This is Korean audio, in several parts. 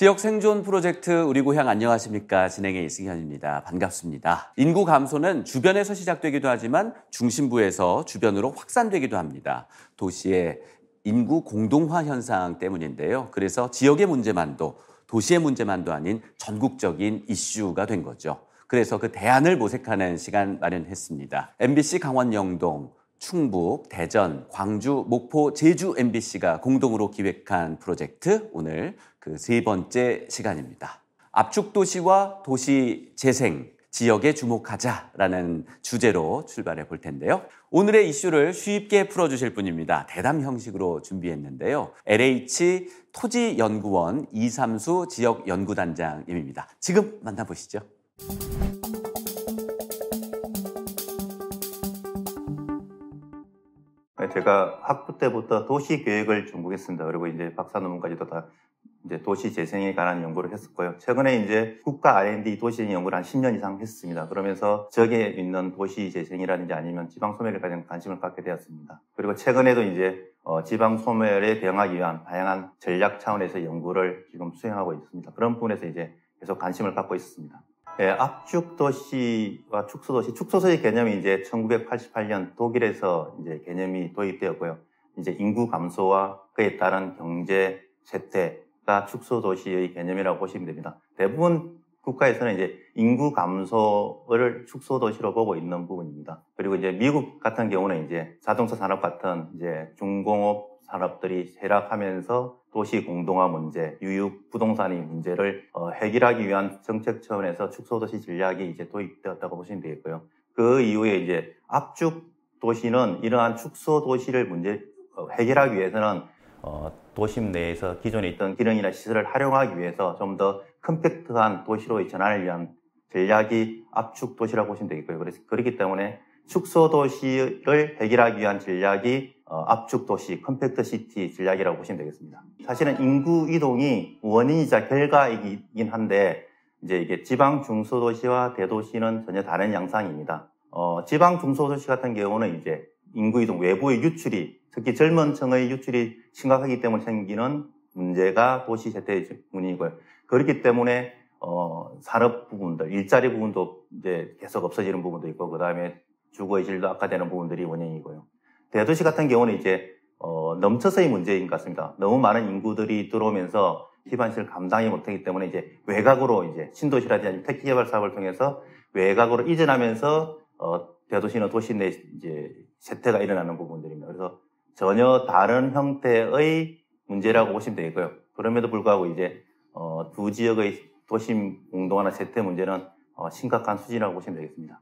지역 생존 프로젝트 우리 고향 안녕하십니까 진행의 이승현입니다. 반갑습니다. 인구 감소는 주변에서 시작되기도 하지만 중심부에서 주변으로 확산되기도 합니다. 도시의 인구 공동화 현상 때문인데요. 그래서 지역의 문제만도 도시의 문제만도 아닌 전국적인 이슈가 된 거죠. 그래서 그 대안을 모색하는 시간 마련했습니다. MBC 강원 영동 충북, 대전, 광주, 목포, 제주 MBC가 공동으로 기획한 프로젝트 오늘 그 세 번째 시간입니다. 압축 도시와 도시 재생, 지역에 주목하자라는 주제로 출발해 볼 텐데요. 오늘의 이슈를 쉽게 풀어주실 분입니다. 대담 형식으로 준비했는데요. LH 토지연구원 이삼수 지역연구단장님입니다. 지금 만나보시죠. 제가 학부 때부터 도시 계획을 중공했습니다 그리고 이제 박사 논문까지도 다 이제 도시 재생에 관한 연구를 했었고요. 최근에 이제 국가 R&D 도시 연구를 한 10년 이상 했습니다. 그러면서 적에 있는 도시 재생이라든지 아니면 지방 소멸에 관한 관심을 갖게 되었습니다. 그리고 최근에도 이제 어, 지방 소멸에 대응하기 위한 다양한 전략 차원에서 연구를 지금 수행하고 있습니다. 그런 부분에서 이제 계속 관심을 갖고 있습니다. 예, 압축도시와 축소도시, 축소도시 개념이 이제 1988년 독일에서 이제 개념이 도입되었고요. 이제 인구 감소와 그에 따른 경제 쇠퇴가 축소도시의 개념이라고 보시면 됩니다. 대부분 국가에서는 이제 인구 감소를 축소도시로 보고 있는 부분입니다. 그리고 이제 미국 같은 경우는 이제 자동차 산업 같은 이제 중공업 산업들이 쇠락하면서 도시 공동화 문제, 유육 부동산의 문제를 어, 해결하기 위한 정책 차원에서 축소도시 전략이 이제 도입되었다고 보시면 되겠고요. 그 이후에 이제 압축 도시는 이러한 축소도시를 문제 어, 해결하기 위해서는 어, 도심 내에서 기존에 있던 기능이나 시설을 활용하기 위해서 좀 더 컴팩트한 도시로의 전환을 위한 전략이 압축 도시라고 보시면 되겠고요. 그래서 그렇기 때문에 축소도시를 해결하기 위한 전략이 어, 압축 도시, 컴팩트 시티 전략이라고 보시면 되겠습니다. 사실은 인구 이동이 원인이자 결과이긴 한데 이제 이게 지방 중소도시와 대도시는 전혀 다른 양상입니다. 어, 지방 중소도시 같은 경우는 이제 인구 이동 외부의 유출이 특히 젊은 층의 유출이 심각하기 때문에 생기는 문제가 도시 재테의 문이고요. 인 그렇기 때문에 어, 산업 부분들, 일자리 부분도 이제 계속 없어지는 부분도 있고, 그 다음에 주거의 질도 악화되는 부분들이 원인이고요. 대도시 같은 경우는 이제 어, 넘쳐서의 문제인 것 같습니다. 너무 많은 인구들이 들어오면서 기반시를 감당이 못하기 때문에 이제 외곽으로 이제 신도시라든지 택지 개발 사업을 통해서 외곽으로 이전하면서 어, 대도시나 도시 내 이제 세태가 일어나는 부분들입니다. 그래서 전혀 다른 형태의 문제라고 보시면 되겠고요. 그럼에도 불구하고 이제 어, 두 지역의 도심 공동화나 세태 문제는 어, 심각한 수준이라고 보시면 되겠습니다.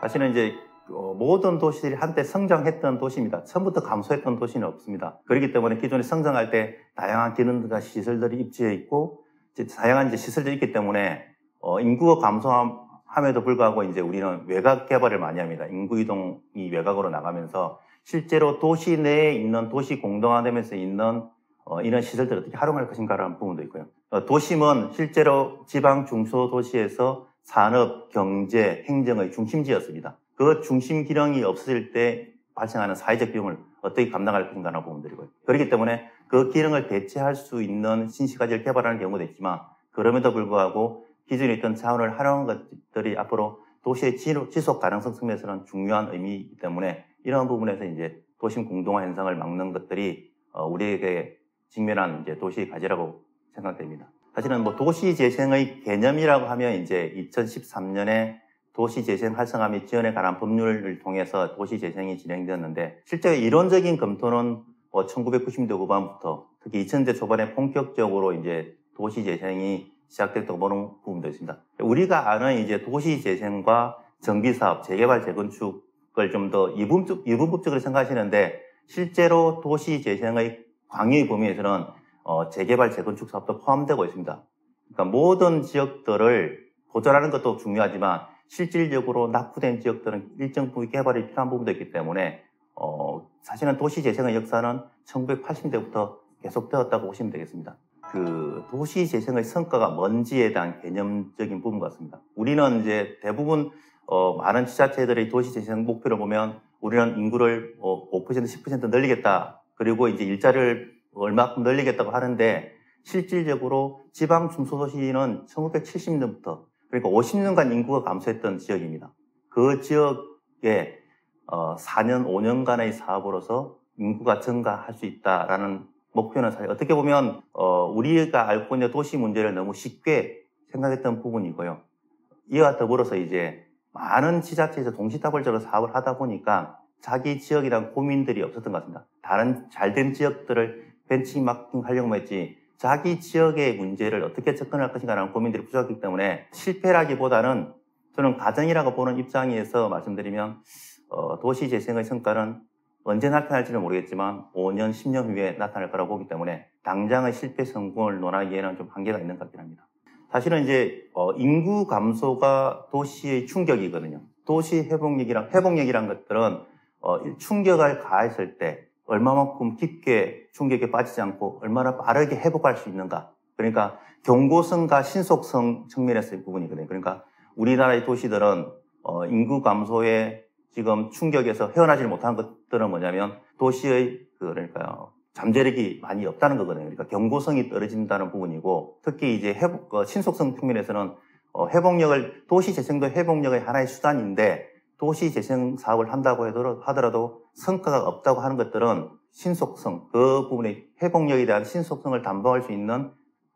사실은 이제 어, 모든 도시들이 한때 성장했던 도시입니다. 처음부터 감소했던 도시는 없습니다. 그렇기 때문에 기존에 성장할 때 다양한 기능과 시설들이 입지해 있고 다양한 시설들이 있기 때문에 어, 인구가 감소함에도 불구하고 이제 우리는 외곽 개발을 많이 합니다. 인구 이동이 외곽으로 나가면서 실제로 도시 내에 있는 도시 공동화되면서 있는 어, 이런 시설들을 어떻게 활용할 것인가라는 부분도 있고요. 도심은 실제로 지방 중소도시에서 산업, 경제, 행정의 중심지였습니다. 그 중심 기능이 없어질 때 발생하는 사회적 비용을 어떻게 감당할 것인가라는 부분들고요 그렇기 때문에 그 기능을 대체할 수 있는 신시가지를 개발하는 경우도 있지만 그럼에도 불구하고 기존에 있던 자원을 활용한 것들이 앞으로 도시의 지속 가능성 측면에서는 중요한 의미이기 때문에 이러한 부분에서 이제 도심 공동화 현상을 막는 것들이 어, 우리에게 직면한 이제 도시의 과제라고 생각됩니다. 사실은 뭐 도시 재생의 개념이라고 하면 이제 2013년에 도시재생 활성화 및 지원에 관한 법률을 통해서 도시재생이 진행되었는데 실제 이론적인 검토는 1990년대 뭐 후반부터 특히 2000년대 초반에 본격적으로 이제 도시재생이 시작됐다고 보는 부분도 있습니다. 우리가 아는 이제 도시재생과 정비사업, 재개발, 재건축을 좀 더 이분법, 이분법적으로 생각하시는데 실제로 도시재생의 광의 범위에서는 어, 재개발, 재건축 사업도 포함되고 있습니다. 그러니까 모든 지역들을 보존하는 것도 중요하지만 실질적으로 낙후된 지역들은 일정 부위 개발이 필요한 부분도 있기 때문에 어, 사실은 도시 재생의 역사는 1980년대부터 계속되었다고 보시면 되겠습니다. 그 도시 재생의 성과가 뭔지에 대한 개념적인 부분 같습니다. 우리는 이제 대부분 어, 많은 지자체들의 도시 재생 목표를 보면 우리는 인구를 어, 5% 10% 늘리겠다 그리고 이제 일자를 얼마큼 늘리겠다고 하는데 실질적으로 지방 중소도시는 1970년부터 그러니까 50년간 인구가 감소했던 지역입니다. 그 지역에 어, 4년, 5년간의 사업으로서 인구가 증가할 수 있다라는 목표는 사실 어떻게 보면 어, 우리가 알고 있는 도시 문제를 너무 쉽게 생각했던 부분이고요. 이와 더불어서 이제 많은 지자체에서 동시다발적으로 사업을 하다 보니까 자기 지역이란 고민들이 없었던 것 같습니다. 다른 잘된 지역들을 벤치마킹 하려고 했지 자기 지역의 문제를 어떻게 접근할 것인가라는 고민들이 부족하기 때문에 실패라기보다는 저는 가정이라고 보는 입장에서 말씀드리면 어, 도시 재생의 성과는 언제 나타날지는 모르겠지만 5년, 10년 후에 나타날 거라고 보기 때문에 당장의 실패 성공을 논하기에는 좀 한계가 있는 것 같긴 합니다. 사실은 이제 어, 인구 감소가 도시의 충격이거든요. 도시 회복력이랑 회복력이란 것들은 어, 충격을 가했을 때 얼마만큼 깊게 충격에 빠지지 않고 얼마나 빠르게 회복할 수 있는가. 그러니까 경고성과 신속성 측면에서의 부분이거든요. 그러니까 우리나라의 도시들은 어, 인구 감소에 지금 충격에서 헤어나질 못한 것들은 뭐냐면 도시의 그 그러니까 잠재력이 많이 없다는 거거든요. 그러니까 경고성이 떨어진다는 부분이고 특히 이제 회복, 어, 신속성 측면에서는 어, 회복력을 도시 재생도 회복력의 하나의 수단인데 도시 재생 사업을 한다고 하더라도 성과가 없다고 하는 것들은 신속성, 그 부분의 회복력에 대한 신속성을 담보할 수 있는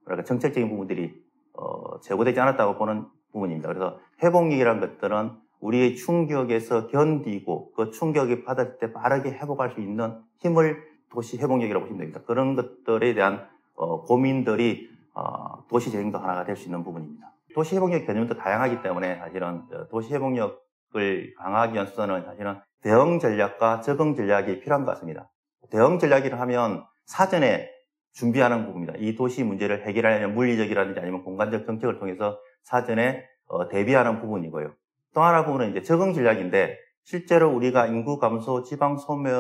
뭐랄까 정책적인 부분들이 어, 제고되지 않았다고 보는 부분입니다. 그래서 회복력이라는 것들은 우리의 충격에서 견디고 그 충격이 받을때 빠르게 회복할 수 있는 힘을 도시 회복력이라고 보시면 됩니다. 그런 것들에 대한 어, 고민들이 어, 도시 재생도 하나가 될 수 있는 부분입니다. 도시 회복력 개념도 다양하기 때문에 사실은 어, 도시 회복력 을 강화하기 위해서는 사실은 대응 전략과 적응 전략이 필요한 것 같습니다. 대응 전략이라 하면 사전에 준비하는 부분입니다. 이 도시 문제를 해결하려면 물리적이라든지 아니면 공간적 정책을 통해서 사전에 어, 대비하는 부분이고요. 또 하나 부분은 이제 적응 전략인데 실제로 우리가 인구 감소, 지방 소멸에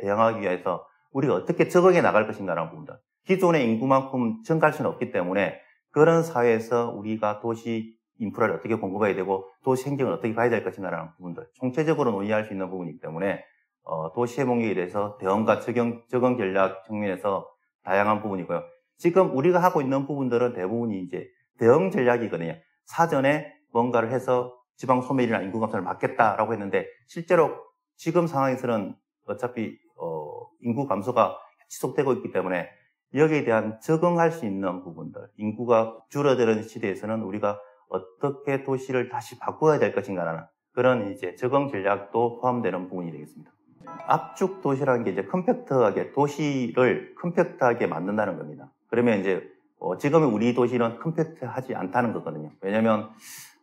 대응하기 위해서 우리가 어떻게 적응해 나갈 것인가라는 부분입니다. 기존의 인구만큼 증가할 수는 없기 때문에 그런 사회에서 우리가 도시 인프라를 어떻게 공급해야 되고 도시 행정을 어떻게 가야 될 것인가라는 부분들 총체적으로 논의할 수 있는 부분이기 때문에 어, 도시 해몽에 대해서 대응과 적용, 적응 전략 측면에서 다양한 부분이고요. 지금 우리가 하고 있는 부분들은 대부분이 이제 대응 전략이거든요. 사전에 뭔가를 해서 지방 소멸이나 인구 감소를 막겠다라고 했는데 실제로 지금 상황에서는 어차피 어, 인구 감소가 지속되고 있기 때문에 여기에 대한 적응할 수 있는 부분들, 인구가 줄어드는 시대에서는 우리가 어떻게 도시를 다시 바꿔야 될 것인가라는 그런 이제 적응 전략도 포함되는 부분이 되겠습니다. 압축 도시라는 게 이제 컴팩트하게 도시를 컴팩트하게 만든다는 겁니다. 그러면 이제 어, 지금 우리 도시는 컴팩트하지 않다는 거거든요. 왜냐하면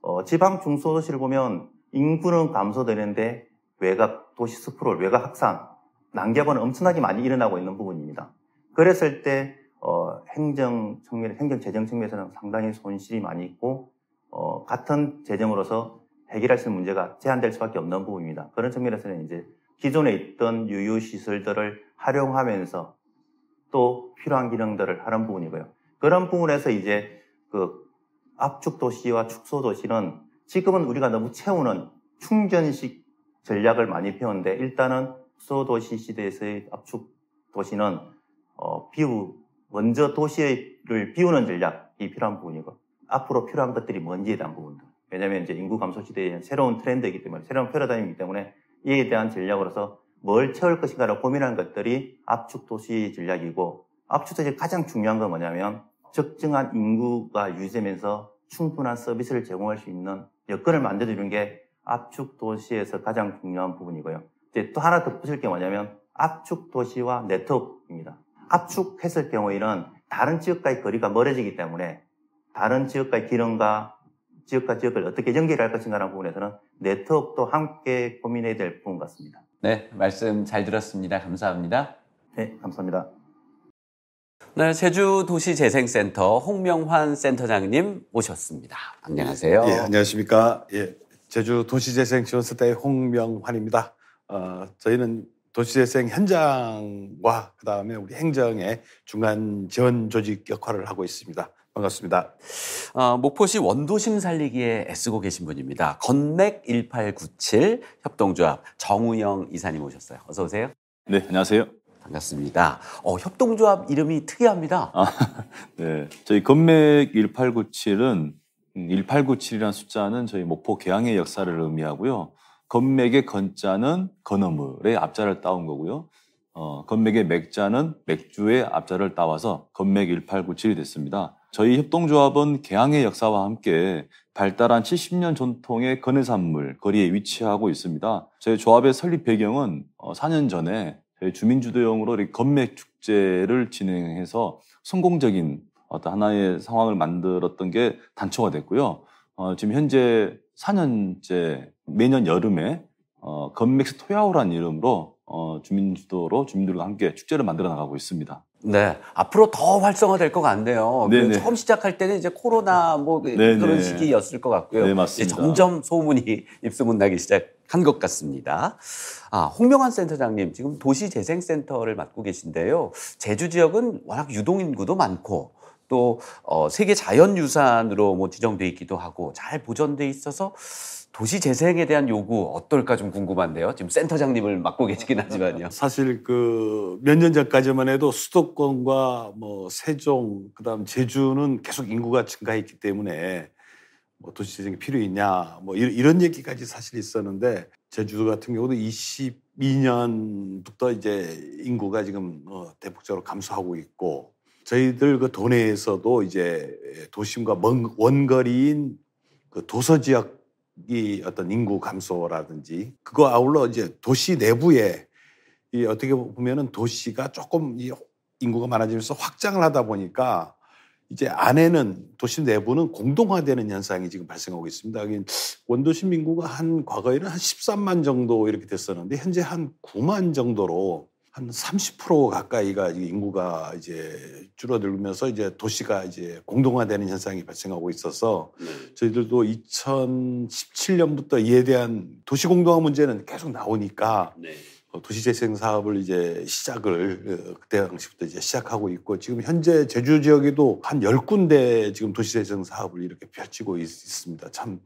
어, 지방 중소도시를 보면 인구는 감소되는데 외곽 도시 스프롤, 외곽 확산, 난격은 엄청나게 많이 일어나고 있는 부분입니다. 그랬을 때 어, 행정 측면, 행정 재정 측면에서는 상당히 손실이 많이 있고 어, 같은 재정으로서 해결할 수 있는 문제가 제한될 수밖에 없는 부분입니다. 그런 측면에서는 이제 기존에 있던 유유 시설들을 활용하면서 또 필요한 기능들을 하는 부분이고요. 그런 부분에서 이제 그 압축 도시와 축소 도시는 지금은 우리가 너무 채우는 충전식 전략을 많이 펴는데 일단은 축소 도시 시대에서의 압축 도시는 어, 비우 먼저 도시를 비우는 전략이 필요한 부분이고 앞으로 필요한 것들이 뭔지에 대한 부분들. 왜냐하면 이제 인구 감소 시대에 새로운 트렌드이기 때문에 새로운 패러다임이기 때문에 이에 대한 전략으로서 뭘 채울 것인가를 고민하는 것들이 압축 도시 전략이고 압축 도시 가장 중요한 건 뭐냐면 적정한 인구가 유지되면서 충분한 서비스를 제공할 수 있는 여건을 만들어주는 게 압축 도시에서 가장 중요한 부분이고요. 이제 또 하나 덧붙일 게 뭐냐면 압축 도시와 네트워크입니다. 압축했을 경우에는 다른 지역과의 거리가 멀어지기 때문에 다른 지역과의 기능과 지역과 지역을 어떻게 연결할 것인가라는 부분에서는 네트워크도 함께 고민해야 될 부분 같습니다. 네, 말씀 잘 들었습니다. 감사합니다. 네, 감사합니다. 네, 제주도시재생센터 홍명환 센터장님 오셨습니다 안녕하세요. 예, 안녕하십니까. 예, 제주도시재생지원센터의 홍명환입니다. 어, 저희는 도시재생 현장과 그다음에 우리 행정의 중간 지원 조직 역할을 하고 있습니다. 반갑습니다. 어, 목포시 원도심 살리기에 애쓰고 계신 분입니다. 건맥 1897 협동조합 정우영 이사님 오셨어요. 어서 오세요. 네, 안녕하세요. 반갑습니다. 어, 협동조합 이름이 특이합니다. 아, 네. 저희 건맥 1897은 1897이라는 숫자는 저희 목포 개항의 역사를 의미하고요. 건맥의 건자는 건어물의 앞자를 따온 거고요. 어, 건맥의 맥자는 맥주의 앞자를 따와서 건맥 1897이 됐습니다. 저희 협동조합은 개항의 역사와 함께 발달한 70년 전통의 건해산물 거리에 위치하고 있습니다. 저희 조합의 설립 배경은 4년 어, 전에 저희 주민주도형으로 건맥 축제를 진행해서 성공적인 어떤 하나의 상황을 만들었던 게 단초가 됐고요. 어, 지금 현재 4년째 매년 여름에 어, 건맥스 토야오라는 이름으로 어, 주민주도로 주민들과 함께 축제를 만들어 나가고 있습니다. 네. 앞으로 더 활성화될 것 같네요. 그 네네. 처음 시작할 때는 이제 코로나 뭐 그 네네. 그런 시기였을 것 같고요. 네, 맞습니다. 점점 소문이 입소문 나기 시작한 것 같습니다. 아, 홍명환 센터장님, 지금 도시재생센터를 맡고 계신데요. 제주 지역은 워낙 유동인구도 많고 또 어, 세계 자연유산으로 뭐 지정돼 있기도 하고 잘 보존돼 있어서 도시 재생에 대한 요구 어떨까 좀 궁금한데요. 지금 센터장님을 맡고 계시긴 하지만요. 사실 그 몇 년 전까지만 해도 수도권과 뭐 세종 그다음 제주는 계속 인구가 증가했기 때문에 뭐 도시 재생이 필요있냐 뭐 이런 얘기까지 사실 있었는데 제주도 같은 경우도 22년부터 이제 인구가 지금 어 대폭적으로 감소하고 있고 저희들 그 도내에서도 이제 도심과 원거리인 그 도서 지역 이 어떤 인구 감소라든지 그거 아울러 이제 도시 내부에 이 어떻게 보면은 도시가 조금 이 인구가 많아지면서 확장을 하다 보니까 이제 안에는 도시 내부는 공동화되는 현상이 지금 발생하고 있습니다. 원도시 인구가 한 과거에는 한 13만 정도 이렇게 됐었는데 현재 한 9만 정도로 한30% 가까이가 인구가 이제 줄어들면서 이제 도시가 이제 공동화되는 현상이 발생하고 있어서 네. 저희들도 2017년부터 이에 대한 도시 공동화 문제는 계속 나오니까 네. 어, 도시재생 사업을 이제 시작을 어, 그때 당시부터 이제 시작하고 있고 지금 현재 제주 지역에도 한 열군데 지금 도시재생 사업을 이렇게 펼치고 있, 습니다참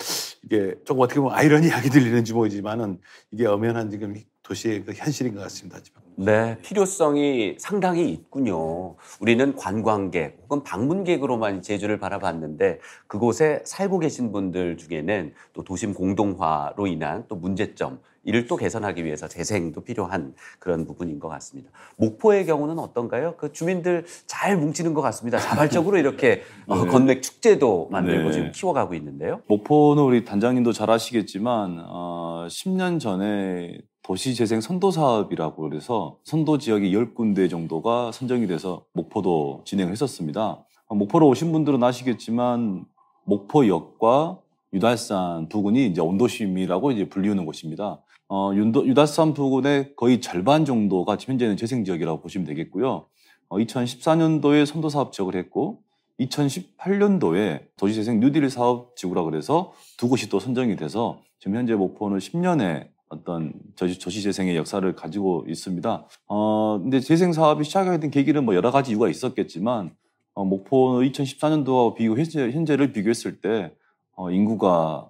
이게 조금 어떻게 보면 아이러니하게 들리는지 모르지만은 이게 엄연한 지금 도시의 그 현실인 것 같습니다. 지금. 네, 필요성이 상당히 있군요. 우리는 관광객 혹은 방문객으로만 제주를 바라봤는데 그곳에 살고 계신 분들 중에는 또 도심 공동화로 인한 또 문제점 일또 개선하기 위해서 재생도 필요한 그런 부분인 것 같습니다. 목포의 경우는 어떤가요? 그 주민들 잘 뭉치는 것 같습니다. 자발적으로 이렇게 어, 네. 어, 건맥 축제도 만들고 네. 지금 키워가고 있는데요. 목포는 우리 단장님도 잘 아시겠지만 어, 10년 전에 도시재생 선도 사업이라고 그래서 선도 지역이 10군데 정도가 선정이 돼서 목포도 진행을 했었습니다. 어, 목포로 오신 분들은 아시겠지만 목포역과 유달산 부근이 이제 온도심이라고 이제 불리우는 곳입니다. 어, 유다산 부근의 거의 절반 정도가 현재는 재생지역이라고 보시면 되겠고요. 어, 2014년도에 선도사업 지역을 했고 2018년도에 도시재생 뉴딜 사업 지구라 그래서 두 곳이 또 선정이 돼서 지금 현재 목포는 10년의 어떤 도시, 재생의 역사를 가지고 있습니다. 어, 근데 재생 사업이 시작하게 된 계기는 뭐 여러 가지 이유가 있었겠지만 어, 목포 는 2014년도와 비교 현재, 를 비교했을 때 어, 인구가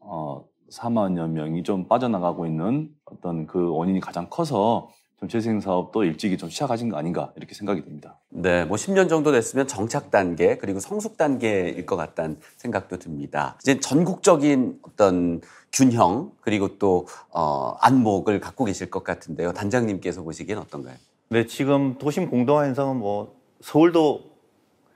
어, 4만여 명이 좀 빠져나가고 있는 어떤 그 원인이 가장 커서 좀 재생 사업도 일찍이 좀 시작하신 거 아닌가 이렇게 생각이 듭니다. 네, 뭐 10년 정도 됐으면 정착 단계 그리고 성숙 단계일 것 같다는 생각도 듭니다. 이제 전국적인 어떤 균형 그리고 또 어, 안목을 갖고 계실 것 같은데요. 단장님께서 보시기엔 어떤가요? 네, 지금 도심 공동화 현상은 뭐 서울도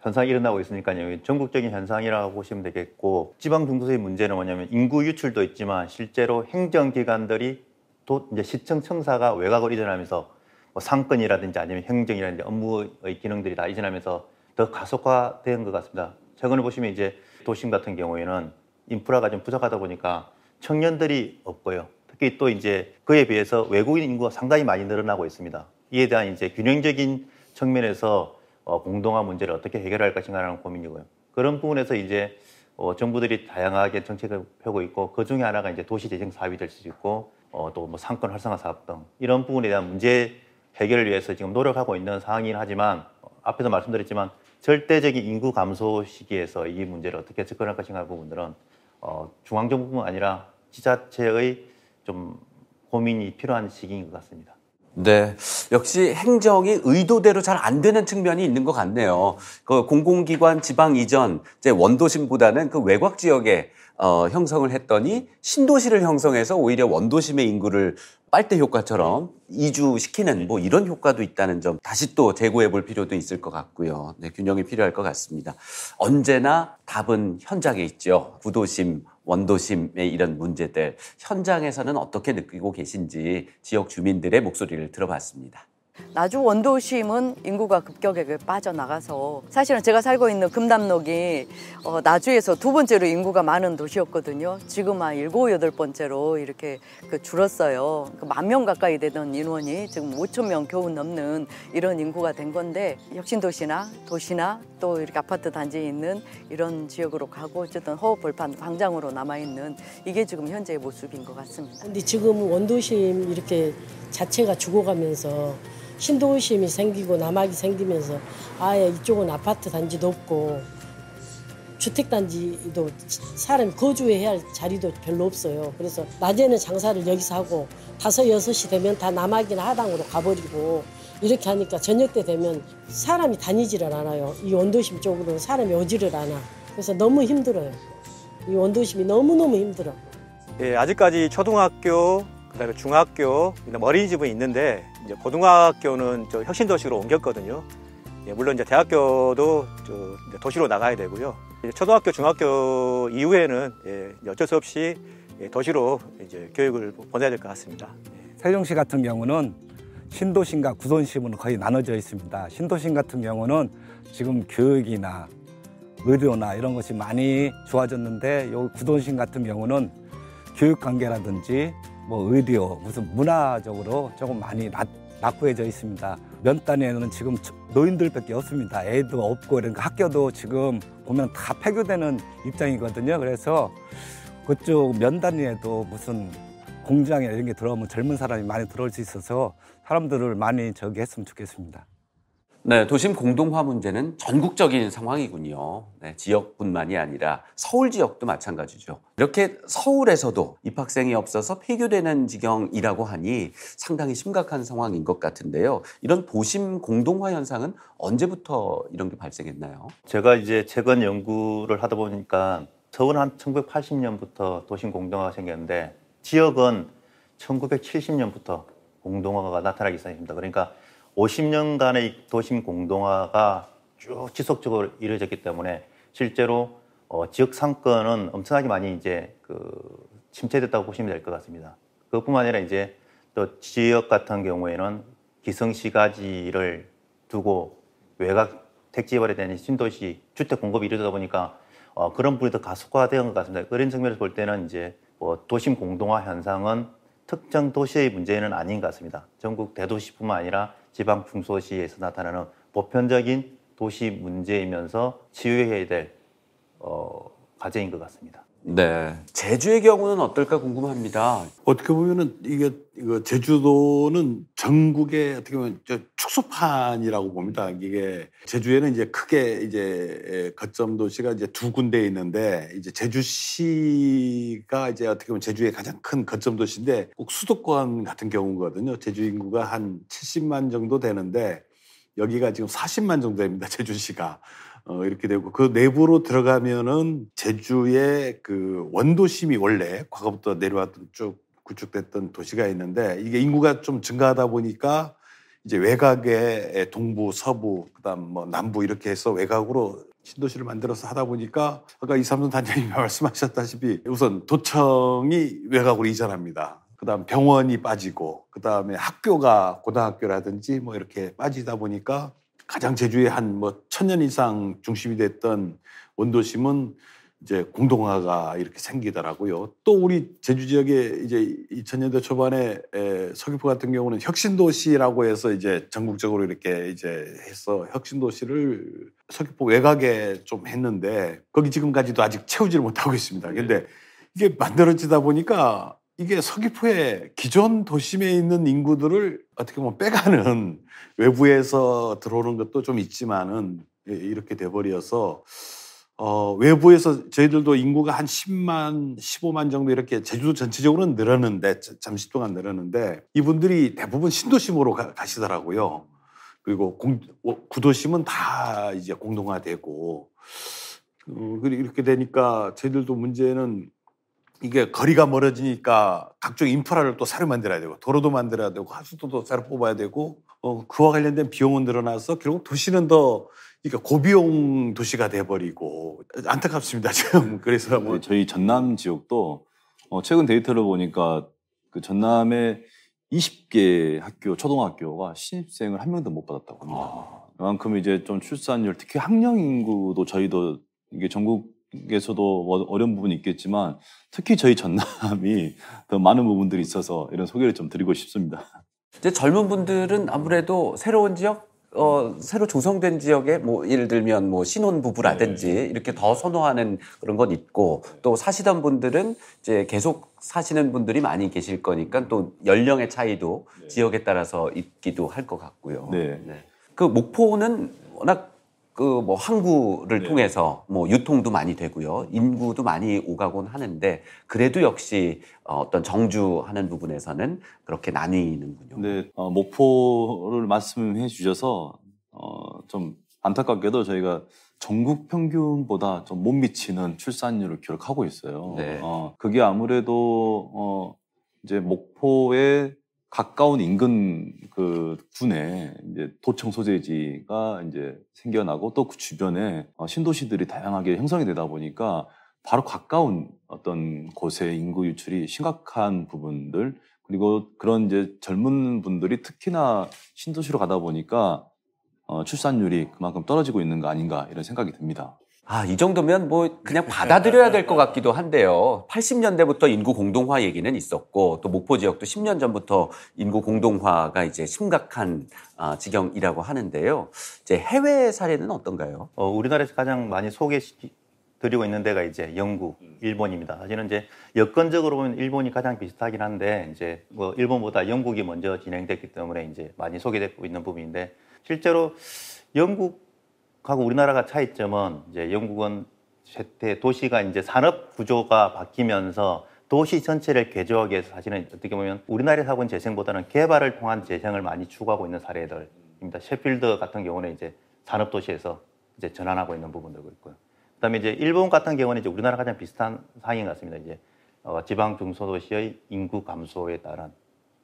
현상이 일어나고 있으니까요. 전국적인 현상이라고 보시면 되겠고 지방 중소의 문제는 뭐냐면 인구 유출도 있지만 실제로 행정기관들이 도, 이제 시청 청사가 외곽으로 이전하면서 뭐 상권이라든지 아니면 행정이라든지 업무의 기능들이 다 이전하면서 더 가속화된 것 같습니다. 최근에 보시면 이제 도심 같은 경우에는 인프라가 좀 부족하다 보니까 청년들이 없고요. 특히 또 이제 그에 비해서 외국인 인구가 상당히 많이 늘어나고 있습니다. 이에 대한 이제 균형적인 측면에서 어, 공동화 문제를 어떻게 해결할 것인가라는 고민이고요. 그런 부분에서 이제 어, 정부들이 다양하게 정책을 펴고 있고 그 중에 하나가 이제 도시 재생 사업이 될 수 있고 어, 또 뭐 상권 활성화 사업 등 이런 부분에 대한 문제 해결을 위해서 지금 노력하고 있는 상황이긴 하지만 어, 앞에서 말씀드렸지만 절대적인 인구 감소 시기에서 이 문제를 어떻게 접근할 것인가 그 부분들은 어, 중앙정부뿐 아니라 지자체의 좀 고민이 필요한 시기인 것 같습니다. 네. 역시 행정이 의도대로 잘 안 되는 측면이 있는 것 같네요. 그 공공기관 지방 이전, 이제 원도심보다는 그 외곽 지역에 어, 형성을 했더니 신도시를 형성해서 오히려 원도심의 인구를 빨대 효과처럼 이주시키는 뭐 이런 효과도 있다는 점 다시 또 재고해 볼 필요도 있을 것 같고요. 네, 균형이 필요할 것 같습니다. 언제나 답은 현장에 있죠. 구도심, 원도심의 이런 문제들 현장에서는 어떻게 느끼고 계신지 지역 주민들의 목소리를 들어봤습니다. 나주 원도심은 인구가 급격하게 빠져나가서 사실은 제가 살고 있는 금담록이 어, 나주에서 두 번째로 인구가 많은 도시였거든요. 지금 한 일곱 여덟 번째로 이렇게 그 줄었어요. 그 만 명 가까이 되던 인원이 지금 오천 명 겨우 넘는 이런 인구가 된 건데 혁신도시나 도시나 또 이렇게 아파트 단지에 있는 이런 지역으로 가고 어쨌든 허허벌판 광장으로 남아있는 이게 지금 현재의 모습인 것 같습니다. 근데 지금 원도심 이렇게 자체가 죽어가면서 신도심이 생기고 남학이 생기면서 아예 이쪽은 아파트 단지도 없고 주택단지도 사람 거주해야 할 자리도 별로 없어요. 그래서 낮에는 장사를 여기서 하고 다섯 여섯 시 되면 다 남학이나 하당으로 가버리고 이렇게 하니까 저녁 때 되면 사람이 다니지를 않아요. 이 원도심 쪽으로 사람이 오지를 않아. 그래서 너무 힘들어요. 이 원도심이 너무너무 힘들어. 예, 아직까지 초등학교, 그다음에 중학교, 어린이집은 있는데 이제 고등학교는 저 혁신도시로 옮겼거든요. 예, 물론 이제 대학교도 저 이제 도시로 나가야 되고요. 이제 초등학교, 중학교 이후에는 예, 어쩔 수 없이 예, 도시로 이제 교육을 보내야 될 것 같습니다. 예. 세종시 같은 경우는 신도심과 구도심으로 거의 나눠져 있습니다. 신도심 같은 경우는 지금 교육이나 의료나 이런 것이 많이 좋아졌는데 요 구도심 같은 경우는 교육 관계라든지 뭐 의료, 무슨 문화적으로 조금 많이 낫, 낙후해져 있습니다. 면단에는 지금 노인들밖에 없습니다. 애도 없고 이런 니 학교도 지금 보면 다 폐교되는 입장이거든요. 그래서 그쪽 면단위에도 무슨 공장이나 이런 게 들어오면 젊은 사람이 많이 들어올 수 있어서 사람들을 많이 저기 했으면 좋겠습니다. 네, 도심 공동화 문제는 전국적인 상황이군요. 네, 지역뿐만이 아니라 서울 지역도 마찬가지죠. 이렇게 서울에서도 입학생이 없어서 폐교되는 지경이라고 하니 상당히 심각한 상황인 것 같은데요. 이런 도심 공동화 현상은 언제부터 이런 게 발생했나요? 제가 이제 최근 연구를 하다 보니까 서울 한 1980년부터 도심 공동화가 생겼는데 지역은 1970년부터 공동화가 나타나기 시작했습니다 그러니까 50년간의 도심 공동화가 쭉 지속적으로 이루어졌기 때문에 실제로 어, 지역 상권은 엄청나게 많이 이제 그 침체됐다고 보시면 될 것 같습니다. 그것뿐만 아니라 이제 또 지역 같은 경우에는 기성시가지를 두고 외곽 택지개발에 대한 신도시 주택 공급이 이루어지다 보니까 어, 그런 부분이 더가속화된것 같습니다. 그런 측면에서 볼 때는 이제 뭐 도심 공동화 현상은 특정 도시의 문제는 아닌 것 같습니다. 전국 대도시뿐만 아니라 지방 중소시에서 나타나는 보편적인 도시 문제이면서 치유해야 될 어, 과제인 것 같습니다. 네. 제주의 경우는 어떨까 궁금합니다. 어떻게 보면은 이게 이거 제주도는 전국의 어떻게 보면 저 축소판이라고 봅니다. 이게 제주에는 이제 크게 이제 거점 도시가 이제 두 군데 있는데 이제 제주시가 이제 어떻게 보면 제주의 가장 큰 거점 도시인데 꼭 수도권 같은 경우거든요. 제주 인구가 한 70만 정도 되는데 여기가 지금 40만 정도 됩니다. 제주시가. 어, 이렇게 되고 그 내부로 들어가면은 제주의 그 원도심이 원래 과거부터 내려왔던 쭉 구축됐던 도시가 있는데 이게 인구가 좀 증가하다 보니까 이제 외곽에 동부, 서부, 그다음 뭐 남부 이렇게 해서 외곽으로 신도시를 만들어서 하다 보니까 아까 이삼선 단장님이 말씀하셨다시피 우선 도청이 외곽으로 이전합니다. 그다음 병원이 빠지고 그다음에 학교가 고등학교라든지 뭐 이렇게 빠지다 보니까 가장 제주의 한뭐 천년 이상 중심이 됐던 원도심은 이제 공동화가 이렇게 생기더라고요. 또 우리 제주 지역에 이제 2000년대 초반에 에, 서귀포 같은 경우는 혁신도시라고 해서 이제 전국적으로 이렇게 이제 해서 혁신도시를 서귀포 외곽에 좀 했는데 거기 지금까지도 아직 채우지를 못하고 있습니다. 근데 네. 이게 만들어지다 보니까 이게 서귀포의 기존 도심에 있는 인구들을 어떻게 보면 빼가는 외부에서 들어오는 것도 좀 있지만은 예, 이렇게 돼버려서 어, 외부에서 저희들도 인구가 한 10만, 15만 정도 이렇게 제주도 전체적으로는 늘었는데 잠시 동안 늘었는데 이분들이 대부분 신도심으로 가, 시더라고요 그리고 공, 어, 구도심은 다 이제 공동화되고 어, 그리고 이렇게 되니까 저희들도 문제는 이게 거리가 멀어지니까 각종 인프라를 또 새로 만들어야 되고 도로도 만들어야 되고 하수도도 새로 뽑아야 되고 어, 그와 관련된 비용은 늘어나서 결국 도시는 더 그러니까 고비용 도시가 돼버리고 안타깝습니다 지금 네. 그래서 네, 뭐 네, 저희 전남 지역도 어, 최근 데이터를 보니까 그 전남의 20개 학교 초등학교가 신입생을 한 명도 못 받았다고 합니다. 아. 그만큼 이제 좀 출산율 특히 학령 인구도 저희도 이게 전국 에서도 뭐 어려운 부분이 있겠지만 특히 저희 전남이 더 많은 부분들이 있어서 이런 소개를 좀 드리고 싶습니다. 이제 젊은 분들은 아무래도 새로운 지역 어, 새로 조성된 지역에 뭐 예를 들면 뭐 신혼 부부라든지 네. 이렇게 더 선호하는 그런 건 있고 네. 또 사시던 분들은 이제 계속 사시는 분들이 많이 계실 거니까 또 연령의 차이도 네. 지역에 따라서 있기도 할 것 같고요. 네. 네. 그 목포는 워낙 그뭐 항구를 네. 통해서 뭐 유통도 많이 되고요. 인구도 많이 오가곤 하는데 그래도 역시 어, 어떤 정주하는 부분에서는 그렇게 나뉘는군요. 네, 어, 목포를 말씀해 주셔서 어, 좀 안타깝게도 저희가 전국 평균보다 좀 못 미치는 출산율을 기록하고 있어요. 네. 어, 그게 아무래도 어, 이제 목포의 가까운 인근 그 군에 이제 도청 소재지가 이제 생겨나고 또 그 주변에 어, 신도시들이 다양하게 형성이 되다 보니까 바로 가까운 어떤 곳의 인구 유출이 심각한 부분들 그리고 그런 이제 젊은 분들이 특히나 신도시로 가다 보니까 어, 출산율이 그만큼 떨어지고 있는 거 아닌가 이런 생각이 듭니다. 아, 이 정도면 뭐 그냥 받아들여야 될 것 같기도 한데요. 80년대부터 인구 공동화 얘기는 있었고 또 목포 지역도 10년 전부터 인구 공동화가 이제 심각한 아, 지경이라고 하는데요. 이제 해외 사례는 어떤가요? 어, 우리나라에서 가장 많이 소개시 드리고 있는 데가 이제 영국, 일본입니다. 사실은 이제 여건적으로 보면 일본이 가장 비슷하긴 한데 이제 뭐 일본보다 영국이 먼저 진행됐기 때문에 이제 많이 소개되고 있는 부분인데 실제로 영국 영국하고 우리나라가 차이점은 이제 영국은 쇠퇴 도시가 이제 산업 구조가 바뀌면서 도시 전체를 개조하기 위해서 사실은 어떻게 보면 우리나라의 사고는 재생보다는 개발을 통한 재생을 많이 추구하고 있는 사례들입니다. 셰필드 같은 경우는 이제 산업 도시에서 이제 전환하고 있는 부분도 있고요. 그다음에 이제 일본 같은 경우는 이제 우리나라 가장 비슷한 상황인 것 같습니다. 이제 어, 지방 중소도시의 인구 감소에 따른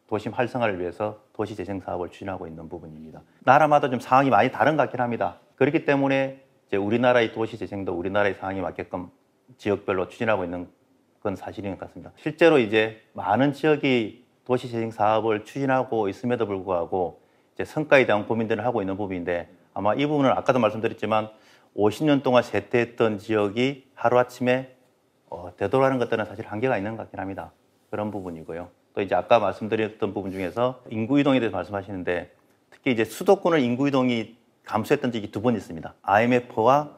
도심 활성화를 위해서 도시 재생 사업을 추진하고 있는 부분입니다. 나라마다 좀 상황이 많이 다른 것 같긴 합니다. 그렇기 때문에 이제 우리나라의 도시 재생도 우리나라의 상황이 맞게끔 지역별로 추진하고 있는 건 사실인 것 같습니다. 실제로 이제 많은 지역이 도시 재생 사업을 추진하고 있음에도 불구하고 이제 성과에 대한 고민들을 하고 있는 부분인데 아마 이 부분은 아까도 말씀드렸지만 50년 동안 쇠퇴했던 지역이 하루아침에 어, 되돌아가는 것들은 사실 한계가 있는 것 같긴 합니다. 그런 부분이고요. 또 이제 아까 말씀드렸던 부분 중에서 인구 이동에 대해서 말씀하시는데 특히 이제 수도권을 인구 이동이 감소했던 적이 두 번 있습니다. IMF와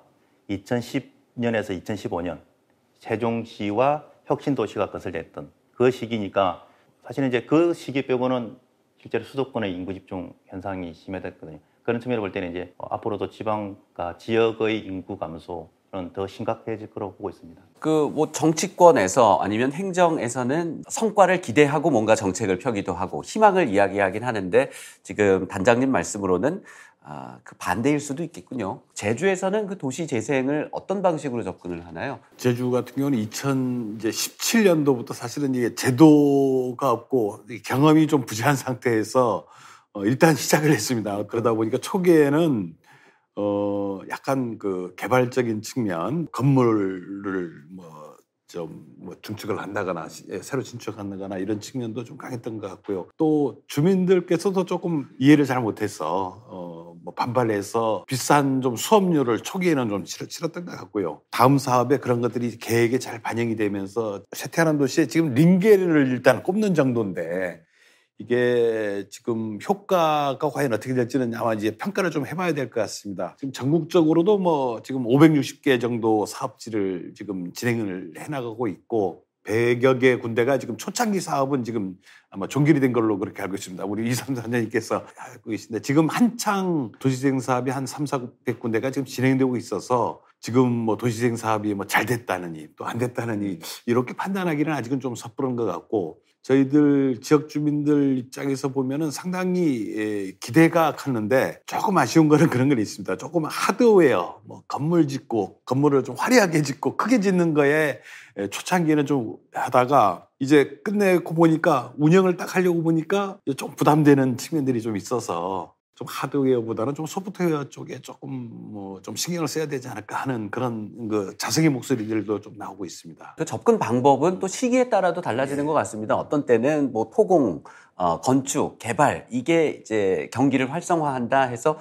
2010년에서 2015년 세종시와 혁신도시가 거슬렸던 그 시기니까 사실은 이제 그 시기 빼고는 실제로 수도권의 인구 집중 현상이 심해졌거든요. 그런 측면으로 볼 때는 이제 앞으로도 지방과 지역의 인구 감소 저는 더 심각해질 거라고 보고 있습니다. 그 뭐 정치권에서 아니면 행정에서는 성과를 기대하고 뭔가 정책을 펴기도 하고 희망을 이야기하긴 하는데 지금 단장님 말씀으로는 아, 그 반대일 수도 있겠군요. 제주에서는 그 도시 재생을 어떤 방식으로 접근을 하나요? 제주 같은 경우는 2017년도부터 사실은 이게 제도가 없고 경험이 좀 부재한 상태에서 어, 일단 시작을 했습니다. 그러다 보니까 초기에는 어 약간 그 개발적인 측면 건물을 뭐 좀뭐 증축을 한다거나 예, 새로 진축한다거나 이런 측면도 좀 강했던 것 같고요. 또 주민들께서도 조금 이해를 잘 못해서 어뭐 반발해서 비싼 좀 수업료를 초기에는 좀 치렀던 것 같고요. 다음 사업에 그런 것들이 계획에 잘 반영이 되면서 세태하는 도시에 지금 링겔을 일단 꼽는 정도인데 이게 지금 효과가 과연 어떻게 될지는 아마 이제 평가를 좀 해봐야 될 것 같습니다. 지금 전국적으로도 뭐 지금 560개 정도 사업지를 지금 진행을 해나가고 있고 100여 개 군대가 지금 초창기 사업은 지금 아마 종결이 된 걸로 그렇게 알고 있습니다. 우리 이삼 사장님께서 알고 계신데 지금 한창 도시생 사업이 한 3, 400 군데가 지금 진행되고 있어서 지금 뭐도시생 사업이 뭐 잘 됐다느니 또 안 됐다느니 음. 이렇게 판단하기는 아직은 좀 섣부른 것 같고 저희들 지역 주민들 입장에서 보면은 상당히 예, 기대가 컸는데 조금 아쉬운 거는 그런 게 있습니다. 조금 하드웨어, 뭐 건물 짓고 건물을 좀 화려하게 짓고 크게 짓는 거에 예, 초창기에는 좀 하다가 이제 끝내고 보니까 운영을 딱 하려고 보니까 좀 부담되는 측면들이 좀 있어서 좀 하드웨어보다는 좀 소프트웨어 쪽에 조금 뭐 좀 신경을 써야 되지 않을까 하는 그런 그자성의 목소리들도 좀 나오고 있습니다. 그 접근 방법은 또 시기에 따라도 달라지는 예. 것 같습니다. 어떤 때는 뭐 토공, 어, 건축, 개발 이게 이제 경기를 활성화한다 해서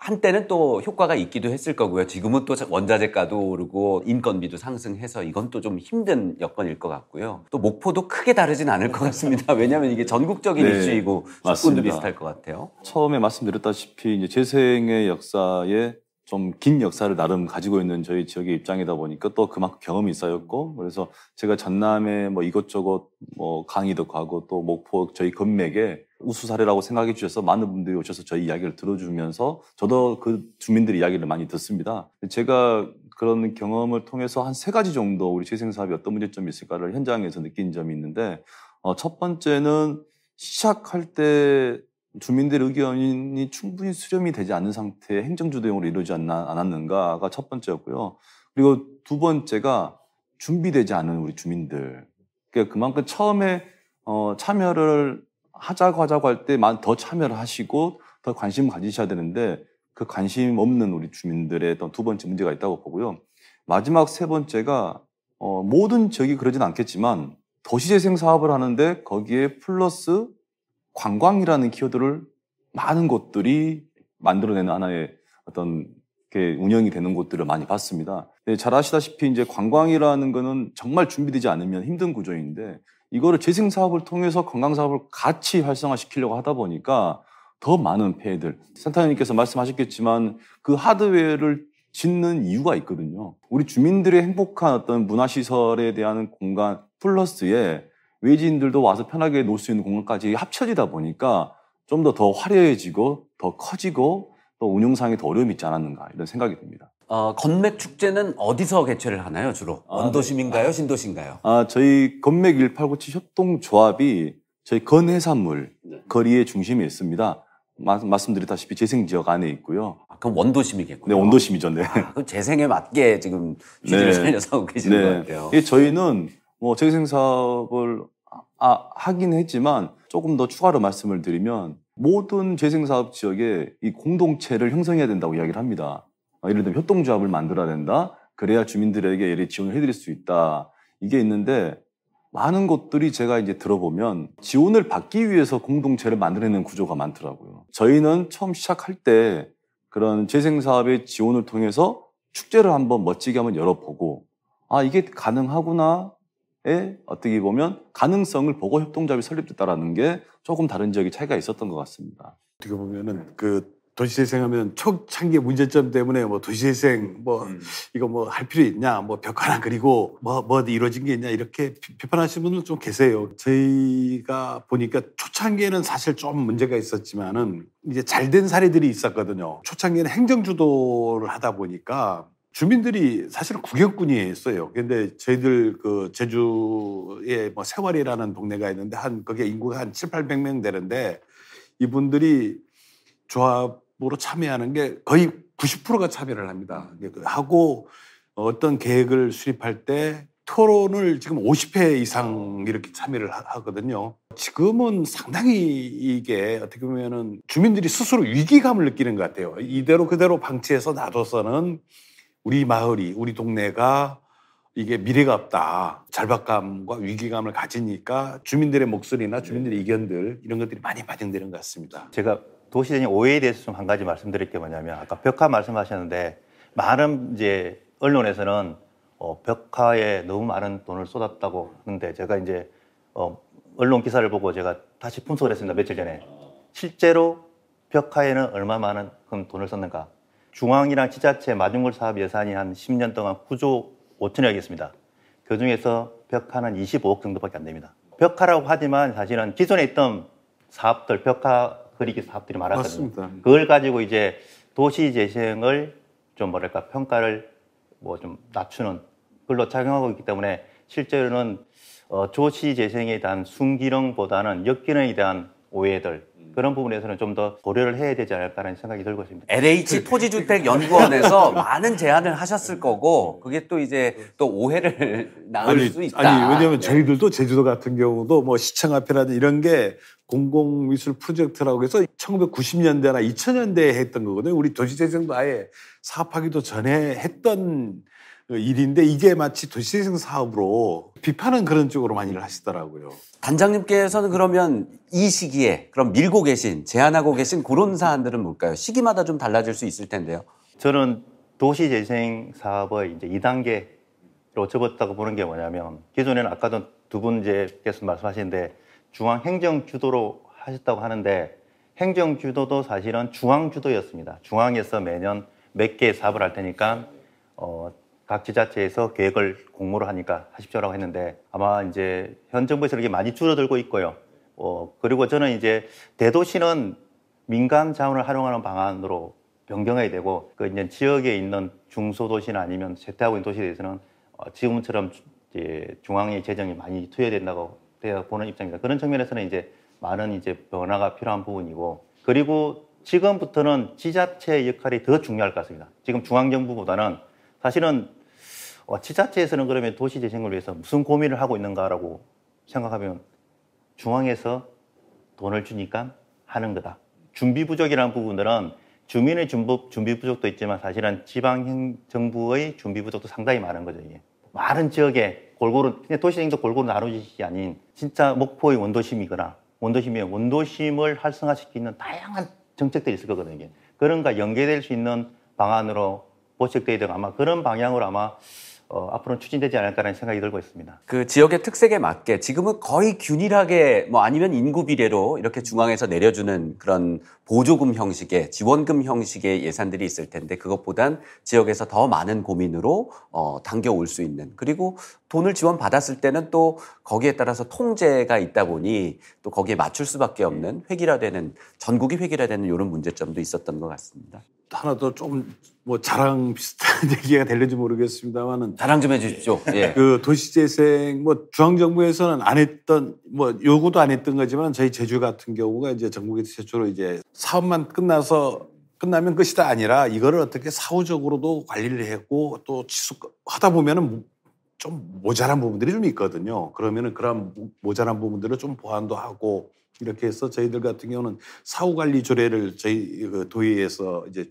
한때는 또 효과가 있기도 했을 거고요. 지금은 또 원자재가도 오르고 인건비도 상승해서 이건 또 좀 힘든 여건일 것 같고요. 또 목포도 크게 다르진 않을 것 같습니다. 왜냐하면 이게 전국적인 네, 이슈이고 조건도 비슷할 것 같아요. 처음에 말씀드렸다시피 이제 재생의 역사에 좀 긴 역사를 나름 가지고 있는 저희 지역의 입장이다 보니까 또 그만큼 경험이 쌓였고 그래서 제가 전남에 뭐 이것저것 뭐 강의도 가고 또 목포 저희 금맥에 우수 사례라고 생각해 주셔서 많은 분들이 오셔서 저희 이야기를 들어주면서 저도 그 주민들 의 이야기를 많이 듣습니다. 제가 그런 경험을 통해서 한 세 가지 정도 우리 재생사업이 어떤 문제점이 있을까를 현장에서 느낀 점이 있는데 어, 첫 번째는 시작할 때 주민들의 의견이 충분히 수렴이 되지 않는 상태에 행정주도형으로 이루어지지 않나, 않았는가가 첫 번째였고요. 그리고 두 번째가 준비되지 않은 우리 주민들. 그러니까 그만큼 처음에 어, 참여를 하자고 하자고 할 때 더 참여를 하시고 더 관심 을 가지셔야 되는데 그 관심 없는 우리 주민들의 어떤 두 번째 문제가 있다고 보고요. 마지막 세 번째가 어, 모든 지역이 그러진 않겠지만 도시재생 사업을 하는데 거기에 플러스 관광이라는 키워드를 많은 곳들이 만들어내는 하나의 어떤 운영이 되는 곳들을 많이 봤습니다. 네, 잘 아시다시피 이제 관광이라는 거는 정말 준비되지 않으면 힘든 구조인데 이거를 재생 사업을 통해서 건강 사업을 같이 활성화시키려고 하다 보니까 더 많은 폐해들. 센터장님께서 말씀하셨겠지만 그 하드웨어를 짓는 이유가 있거든요. 우리 주민들의 행복한 어떤 문화시설에 대한 공간 플러스에 외지인들도 와서 편하게 놀 수 있는 공간까지 합쳐지다 보니까 좀 더더 더 화려해지고 더 커지고 또 운영상에 더 어려움이 있지 않았는가 이런 생각이 듭니다. 어, 건맥 축제는 어디서 개최를 하나요, 주로? 아, 원도심인가요, 아, 네. 신도시인가요? 아, 저희 건맥 187 협동조합이 저희 건해산물 네. 거리의 중심에 있습니다. 마, 말씀드렸다시피 재생 지역 안에 있고요. 아, 그럼 원도심이겠군요. 네, 원도심이죠. 네. 아, 그럼 재생에 맞게 지금 취지를 네. 살려서 하고 계시는 네. 것 같아요. 예, 저희는 뭐 재생 사업을 아, 하긴 했지만 조금 더 추가로 말씀을 드리면 모든 재생사업 지역에 이 공동체를 형성해야 된다고 이야기를 합니다. 예를 어, 들면 협동조합을 만들어야 된다. 그래야 주민들에게 예를 지원을 해드릴 수 있다. 이게 있는데 많은 것들이 제가 이제 들어보면 지원을 받기 위해서 공동체를 만들어내는 구조가 많더라고요. 저희는 처음 시작할 때 그런 재생사업의 지원을 통해서 축제를 한번 멋지게 한번 열어보고 아 이게 가능하구나에 어떻게 보면 가능성을 보고 협동조합이 설립됐다라는 게 조금 다른 지역의 차이가 있었던 것 같습니다. 어떻게 보면은 그 도시재생 하면 초창기 문제점 때문에 뭐 도시재생 뭐 음. 이거 뭐 할 필요 있냐 뭐벽화나 그리고 뭐, 뭐 이루어진 게 있냐 이렇게 비판하시는 분들 좀 계세요. 저희가 보니까 초창기에는 사실 좀 문제가 있었지만은 이제 잘 된 사례들이 있었거든요. 초창기에는 행정주도를 하다 보니까 주민들이 사실은 구경꾼이었어요. 근데 저희들 그 제주에 뭐 세월이라는 동네가 있는데 한, 거기에 인구가 한 7, 800명 되는데 이분들이 조합 으로 뭐 참여하는 게 거의 90%가 참여를 합니다. 그 하고 어떤 계획을 수립할 때 토론을 지금 50회 이상 이렇게 참여를 하거든요. 지금은 상당히 이게 어떻게 보면은 주민들이 스스로 위기감을 느끼는 것 같아요. 이대로 그대로 방치해서 놔둬서는 우리 마을이, 우리 동네가 이게 미래가 없다. 절박감과 위기감을 가지니까 주민들의 목소리나 주민들의 네. 의견들 이런 것들이 많이 반영되는 것 같습니다. 제가 도시전의 오해에 대해서 좀 한 가지 말씀드릴 게 뭐냐면 아까 벽화 말씀하셨는데 많은 이제 언론에서는 어, 벽화에 너무 많은 돈을 쏟았다고 하는데 제가 이제 어, 언론 기사를 보고 제가 다시 분석을 했습니다 며칠 전에 실제로 벽화에는 얼마만큼 은 돈을 썼는가 중앙이랑 지자체 마중물 사업 예산이 한 10년 동안 9조 5천여억이 있습니다 그 중에서 벽화는 25억 정도밖에 안 됩니다 벽화라고 하지만 사실은 기존에 있던 사업들 벽화 그리기 사업들이 많았거든요. 맞습니다. 그걸 가지고 이제 도시 재생을 좀 뭐랄까 평가를 뭐 좀 낮추는 걸로 작용하고 있기 때문에 실제로는 어, 조시 재생에 대한 순기능보다는 역기능에 대한 오해들 그런 부분에서는 좀 더 고려를 해야 되지 않을까라는 생각이 들것입니다 LH 토지주택 그 그 연구원에서 많은 제안을 하셨을 거고 그게 또 이제 또 오해를 낳을 수 있다. 아니 왜냐하면 저희들도 제주도 같은 경우도 뭐 시청 앞이라든 이런 게 공공미술 프로젝트라고 해서 1990년대나 2000년대에 했던 거거든요. 우리 도시재생도 아예 사업하기도 전에 했던 그 일인데 이게 마치 도시재생 사업으로 비판은 그런 쪽으로 많이 를 하시더라고요. 단장님께서는 그러면 이 시기에 그럼 밀고 계신 제안하고 계신 그런 사안들은 뭘까요? 시기마다 좀 달라질 수 있을 텐데요. 저는 도시재생 사업의 이제 2단계로 접었다고 보는 게 뭐냐면 기존에는 아까도 두 분께서 말씀하신데 중앙 행정 주도로 하셨다고 하는데 행정 주도도 사실은 중앙 주도였습니다. 중앙에서 매년 몇 개의 사업을 할 테니까 어, 각 지자체에서 계획을 공모를 하니까 하십시오라고 했는데 아마 이제 현 정부에서 이렇게 많이 줄어들고 있고요. 어, 그리고 저는 이제 대도시는 민간 자원을 활용하는 방안으로 변경해야 되고 그 이제 지역에 있는 중소도시나 아니면 쇠퇴하고 있는 도시에 대해서는 어, 지금처럼 이제 중앙의 재정이 많이 투여된다고 보는 입장입니다. 그런 측면에서는 이제 많은 이제 변화가 필요한 부분이고 그리고 지금부터는 지자체의 역할이 더 중요할 것 같습니다. 지금 중앙정부보다는 사실은 지자체에서는 그러면 도시 재생을 위해서 무슨 고민을 하고 있는가라고 생각하면 중앙에서 돈을 주니까 하는 거다. 준비 부족이라는 부분들은 주민의 준비 부족도 있지만 사실은 지방 행 정부의 준비 부족도 상당히 많은 거죠. 이게. 많은 지역에 골고루 도시행정 골고루 나눠지지 아닌 진짜 목포의 원도심이거나 원도심의 원도심을 활성화시키는 다양한 정책들이 있을 거거든요. 이게. 그런가 연계될 수 있는 방안으로 보책돼야 되고 아마 그런 방향으로 아마 어, 앞으로는 추진되지 않을까라는 생각이 들고 있습니다. 그 지역의 특색에 맞게 지금은 거의 균일하게 뭐 아니면 인구 비례로 이렇게 중앙에서 내려주는 그런 보조금 형식의 지원금 형식의 예산들이 있을 텐데 그것보단 지역에서 더 많은 고민으로 어, 당겨올 수 있는 그리고 돈을 지원 받았을 때는 또 거기에 따라서 통제가 있다 보니 또 거기에 맞출 수밖에 없는 획일화되는 전국이 획일화되는 이런 문제점도 있었던 것 같습니다. 하나 더 조금 뭐 자랑 비슷한 얘기가 될는지 모르겠습니다만은 자랑 좀 해주십시오. 예. 그 도시재생 뭐 중앙정부에서는 안 했던 뭐 요구도 안 했던 거지만 저희 제주 같은 경우가 이제 전국에서 최초로 이제 사업만 끝나서 끝나면 끝이다 아니라 이거를 어떻게 사후적으로도 관리를 했고 또 지속 하다 보면은 좀 모자란 부분들이 좀 있거든요. 그러면은 그런 모자란 부분들을 좀 보완도 하고 이렇게 해서 저희들 같은 경우는 사후 관리 조례를 저희 그 도의에서 이제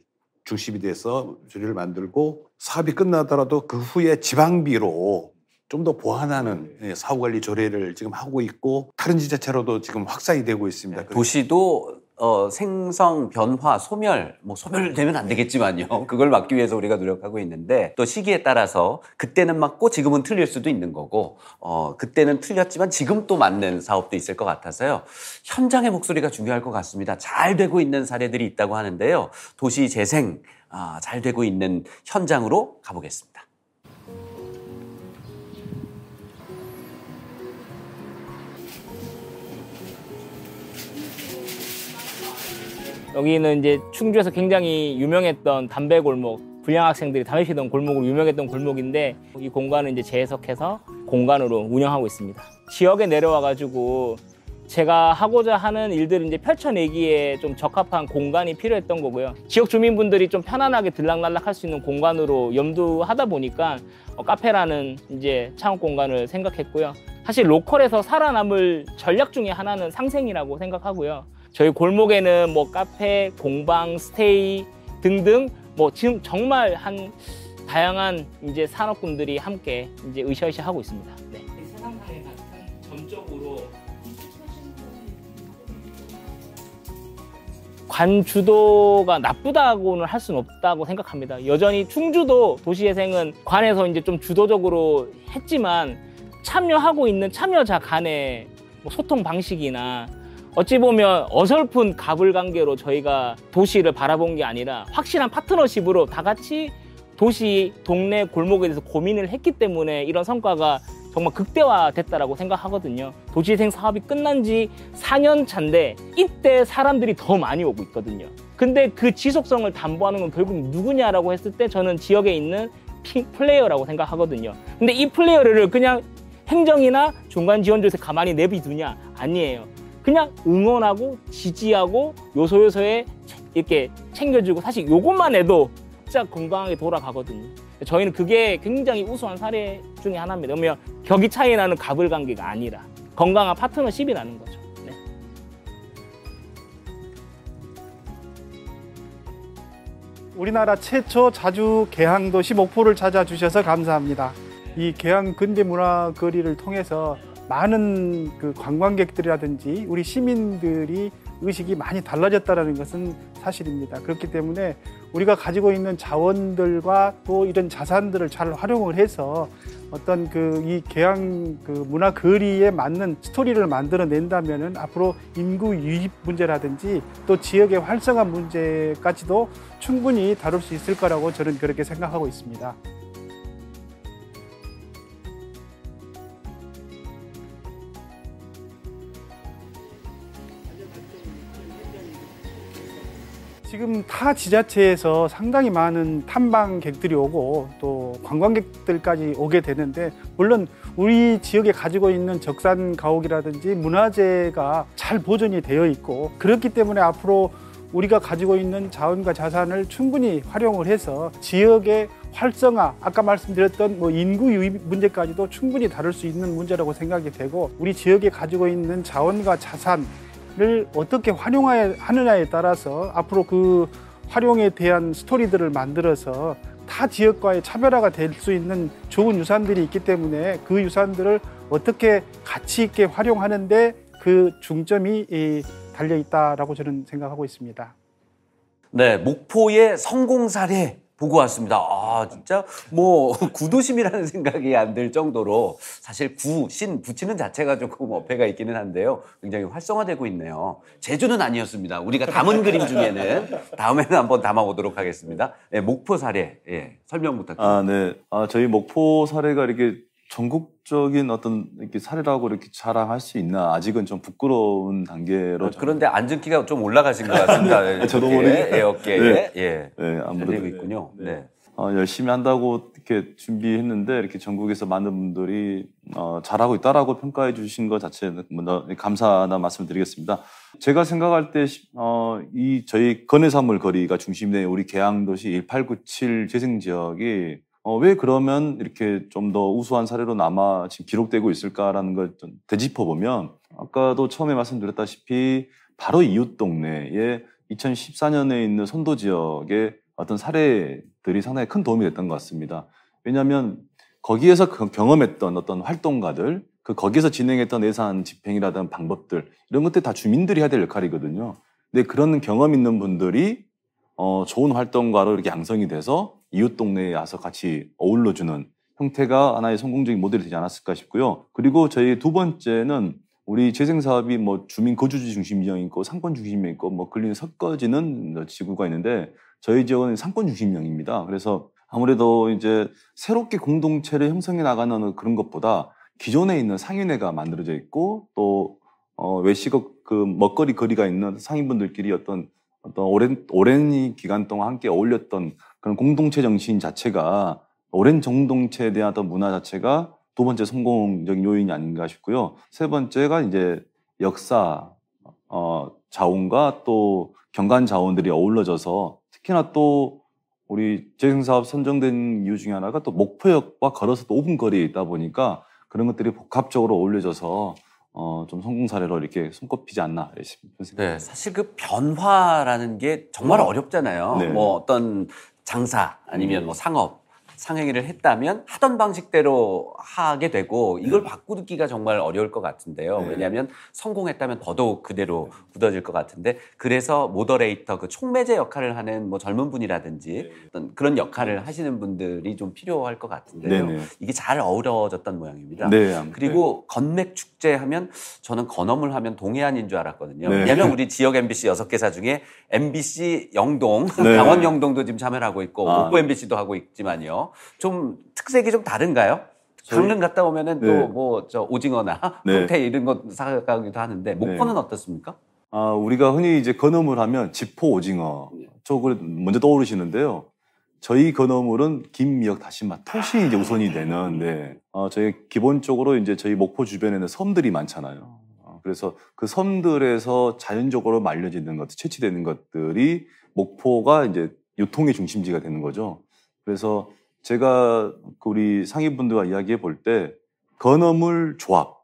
중시이돼서 조리를 만들고 사업이 끝나더라도 그 후에 지방비로 좀 더 보완하는 네. 예, 사후관리 조례를 지금 하고 있고 다른 지자체로도 지금 확산이 되고 있습니다. 네, 도시도 어, 생성, 변화, 소멸, 뭐 소멸되면 안 되겠지만요. 그걸 막기 위해서 우리가 노력하고 있는데 또 시기에 따라서 그때는 맞고 지금은 틀릴 수도 있는 거고 어, 그때는 틀렸지만 지금 또 맞는 사업도 있을 것 같아서요. 현장의 목소리가 중요할 것 같습니다. 잘 되고 있는 사례들이 있다고 하는데요. 도시 재생 아, 잘 되고 있는 현장으로 가보겠습니다. 여기는 이제 충주에서 굉장히 유명했던 담배 골목, 불량 학생들이 담배 피던 골목으로 유명했던 골목인데 이공간은 이제 재해석해서 공간으로 운영하고 있습니다. 지역에 내려와 가지고 제가 하고자 하는 일들을 이제 펼쳐내기에 좀 적합한 공간이 필요했던 거고요. 지역 주민분들이 좀 편안하게 들락날락 할수 있는 공간으로 염두하다 보니까 어, 카페라는 이제 창업 공간을 생각했고요. 사실 로컬에서 살아남을 전략 중에 하나는 상생이라고 생각하고요. 저희 골목에는 뭐 카페, 공방, 스테이 등등 뭐 지금 정말 한 다양한 이제 산업군들이 함께 이제 으쌰으쌰 하고 있습니다. 네. 전적으로 관주도가 나쁘다고는 할 수는 없다고 생각합니다. 여전히 충주도 도시재생은 관에서 이제 좀 주도적으로 했지만 참여하고 있는 참여자 간의 뭐 소통 방식이나 어찌 보면 어설픈 가불 관계로 저희가 도시를 바라본 게 아니라 확실한 파트너십으로 다 같이 도시 동네 골목에 대해서 고민을 했기 때문에 이런 성과가 정말 극대화됐다라고 생각하거든요. 도시재생 사업이 끝난 지 4년 차인데 이때 사람들이 더 많이 오고 있거든요. 근데 그 지속성을 담보하는 건 결국 누구냐라고 했을 때 저는 지역에 있는 플레이어라고 생각하거든요. 근데 이 플레이어를 그냥 행정이나 중간 지원조에서 가만히 내비두냐? 아니에요. 그냥 응원하고 지지하고 요소요소에 이렇게 챙겨주고 사실 요것만 해도 진짜 건강하게 돌아가거든요. 저희는 그게 굉장히 우수한 사례 중에 하나입니다. 그러면 격이 차이 나는 가불 관계가 아니라 건강한 파트너십이나는 거죠. 네. 우리나라 최초 자주 개항도 15포를 찾아주셔서 감사합니다. 이 개항 근대 문화 거리를 통해서 많은 그 관광객들이라든지 우리 시민들이 의식이 많이 달라졌다는 것은 사실입니다. 그렇기 때문에 우리가 가지고 있는 자원들과 또 이런 자산들을 잘 활용을 해서 어떤 그 이 개항 그 문화 거리에 맞는 스토리를 만들어낸다면은 앞으로 인구 유입 문제라든지 또 지역의 활성화 문제까지도 충분히 다룰 수 있을 거라고 저는 그렇게 생각하고 있습니다. 지금 타 지자체에서 상당히 많은 탐방객들이 오고 또 관광객들까지 오게 되는데 물론 우리 지역에 가지고 있는 적산 가옥이라든지 문화재가 잘 보존이 되어 있고 그렇기 때문에 앞으로 우리가 가지고 있는 자원과 자산을 충분히 활용을 해서 지역의 활성화, 아까 말씀드렸던 뭐 인구 유입 문제까지도 충분히 다룰 수 있는 문제라고 생각이 되고 우리 지역에 가지고 있는 자원과 자산 를 어떻게 활용하느냐에 따라서 앞으로 그 활용에 대한 스토리들을 만들어서 타 지역과의 차별화가 될 수 있는 좋은 유산들이 있기 때문에 그 유산들을 어떻게 가치 있게 활용하는데 그 중점이 달려 있다라고 저는 생각하고 있습니다. 네, 목포의 성공 사례 보고 왔습니다. 아, 진짜 뭐 구도심이라는 생각이 안 들 정도로 사실 구, 신 붙이는 자체가 조금 어폐가 있기는 한데요. 굉장히 활성화되고 있네요. 제주는 아니었습니다. 우리가 담은 그림 중에는 다음에는 한번 담아보도록 하겠습니다. 네, 목포 사례 예, 설명 부탁드립니다. 아, 네. 아, 저희 목포 사례가 이렇게 전국적인 어떤 이렇게 사례라고 이렇게 자랑할 수 있나 아직은 좀 부끄러운 단계로 어, 그런데 안전기가 좀 올라가신 것 같습니다. 네, 네, 저도 모르게 예, 어깨에 네. 예. 예, 예 아무래도 있군요. 네. 네. 어, 열심히 한다고 이렇게 준비했는데 이렇게 전국에서 많은 분들이 어, 잘하고 있다라고 평가해 주신 것자체는 먼저 감사나 말씀드리겠습니다. 제가 생각할 때 어, 이 저희 건해산물 거리가 중심된 우리 개항도시 1897 재생 지역이 어, 왜 그러면 이렇게 좀 더 우수한 사례로 남아 지금 기록되고 있을까라는 걸 좀 되짚어 보면 아까도 처음에 말씀드렸다시피 바로 이웃 동네에 2014년에 있는 선도 지역의 어떤 사례들이 상당히 큰 도움이 됐던 것 같습니다. 왜냐하면 거기에서 그 경험했던 어떤 활동가들, 그 거기에서 진행했던 예산 집행이라든 방법들 이런 것들 다 주민들이 해야 될 역할이거든요. 근데 그런 경험 있는 분들이 어, 좋은 활동가로 이렇게 양성이 돼서 이웃 동네에 와서 같이 어울러주는 형태가 하나의 성공적인 모델이 되지 않았을까 싶고요. 그리고 저희 두 번째는 우리 재생 사업이 뭐 주민 거주지 중심형 이 있고 상권 중심형 이 있고 뭐 근린 섞어지는 지구가 있는데 저희 지역은 상권 중심형입니다. 그래서 아무래도 이제 새롭게 공동체를 형성해 나가는 그런 것보다 기존에 있는 상인회가 만들어져 있고 또 어, 외식업 그 먹거리 거리가 있는 상인분들끼리 어떤 어떤 오랜 오랜 기간 동안 함께 어울렸던 그런 공동체 정신 자체가 오랜 정동체에 대한 어떤 문화 자체가 두 번째 성공적인 요인이 아닌가 싶고요. 세 번째가 이제 역사, 어, 어 자원과 또 경관 자원들이 어우러져서 특히나 또 우리 재생사업 선정된 이유 중에 하나가 또 목포역과 걸어서 또 5분 거리에 있다 보니까 그런 것들이 복합적으로 어울려져서 어, 좀 성공 사례로 이렇게 손꼽히지 않나 이런 생각. 네, 사실 그 변화라는 게 정말 음. 어렵잖아요. 네. 뭐 어떤 장사 아니면 뭐 상업 상행위를 했다면 하던 방식대로 하게 되고 네. 이걸 바꾸기가 정말 어려울 것 같은데요. 네. 왜냐하면 성공했다면 더더욱 그대로 굳어질 것 같은데 그래서 모더레이터 그 총매제 역할을 하는 뭐 젊은 분이라든지 네. 어떤 그런 역할을 하시는 분들이 좀 필요할 것 같은데요. 네네. 이게 잘 어우러졌던 모양입니다. 네, 그리고 건맥 축제 하면 저는 건엄을 하면 동해안인 줄 알았거든요. 왜냐하면 우리 지역 MBC 여섯 개사 중에 MBC 영동, 네. 강원 영동도 지금 참여하고 있고 아, 목포 MBC도 하고 있지만요. 좀 특색이 좀 다른가요? 강릉 갔다 오면은 네. 또뭐 저 오징어나 네. 태 이런 거 사가기도 하는데 목포는 네. 어떻습니까? 아 우리가 흔히 이제 건어물 하면 지포 오징어 네. 쪽을 먼저 떠오르시는데요. 저희 건어물은 김, 미역, 다시마, 토시 이제 아, 우선이 네. 되는 네. 어, 저희 기본적으로 이제 저희 목포 주변에는 섬들이 많잖아요. 어, 그래서 그 섬들에서 자연적으로 말려지는 것 채취되는 것들이 목포가 이제 유통의 중심지가 되는 거죠. 그래서 제가 그 우리 상인분들과 이야기해 볼 때 건어물 조합과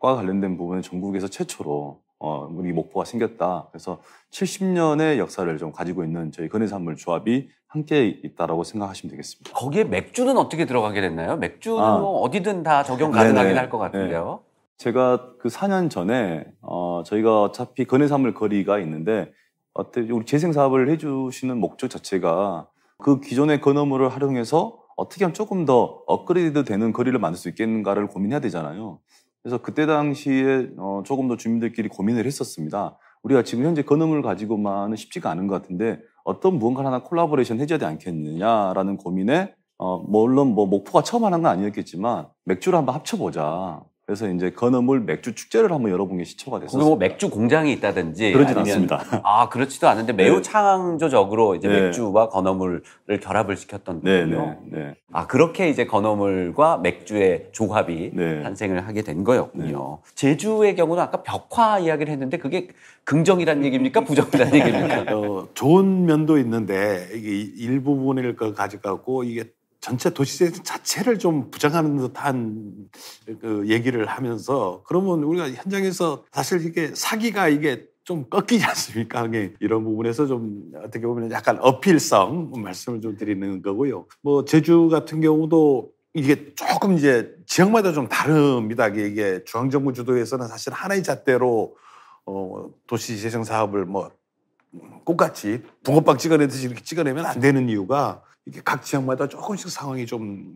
관련된 부분은 전국에서 최초로 어, 우리 목포가 생겼다. 그래서 70년의 역사를 좀 가지고 있는 저희 건해산물 조합이 함께 있다라고 생각하시면 되겠습니다. 거기에 맥주는 어떻게 들어가게 됐나요? 맥주는 아, 뭐 어디든 다 적용 가능하긴 할것 네. 같은데요. 네. 제가 그 4년 전에 어, 저희가 어차피 건해산물 거리가 있는데 어때 우리 재생 사업을 해주시는 목적 자체가 그 기존의 건어물을 활용해서 어떻게 하면 조금 더 업그레이드 되는 거리를 만들 수 있겠는가를 고민해야 되잖아요. 그래서 그때 당시에 어, 조금 더 주민들끼리 고민을 했었습니다. 우리가 지금 현재 건음을 가지고만은 쉽지가 않은 것 같은데 어떤 무언가를 하나 콜라보레이션 해줘야 되지 않겠느냐라는 고민에 어, 물론 뭐 목포가 처음 하는 건 아니었겠지만 맥주를 한번 합쳐보자. 그래서 이제 건어물 맥주 축제를 한번 여러분 게 시초가 뭐 됐습니다 그리고 맥주 공장이 있다든지 그러지아 않습니다. 아 그렇지도 않은데 매우 네. 창조적으로 이제 네. 맥주와 건어물을 결합을 시켰던 네, 거요 네, 네. 아 그렇게 이제 건어물과 맥주의 조합이 네. 탄생을 하게 된 거였군요. 제주의 경우는 아까 벽화 이야기를 했는데 그게 긍정이란 얘기입니까 부정이란 얘기입니까? 어, 좋은 면도 있는데 이게 일부분일 을걸 가지고 이게 전체 도시재 생 자체를 좀 부정하는 듯한 그 얘기를 하면서 그러면 우리가 현장에서 사실 이게 사기가 이게 좀 꺾이지 않습니까? 이런 부분에서 좀 어떻게 보면 약간 어필성 말씀을 좀 드리는 거고요. 뭐 제주 같은 경우도 이게 조금 이제 지역마다 좀 다릅니다. 이게 중앙정부 주도에서는 사실 하나의 잣대로 어, 도시 재생 사업을 뭐 음, 꽃같이 붕어빵 찍어내듯이 이렇게 찍어내면 안 되는 이유가 이게 각 지역마다 조금씩 상황이 좀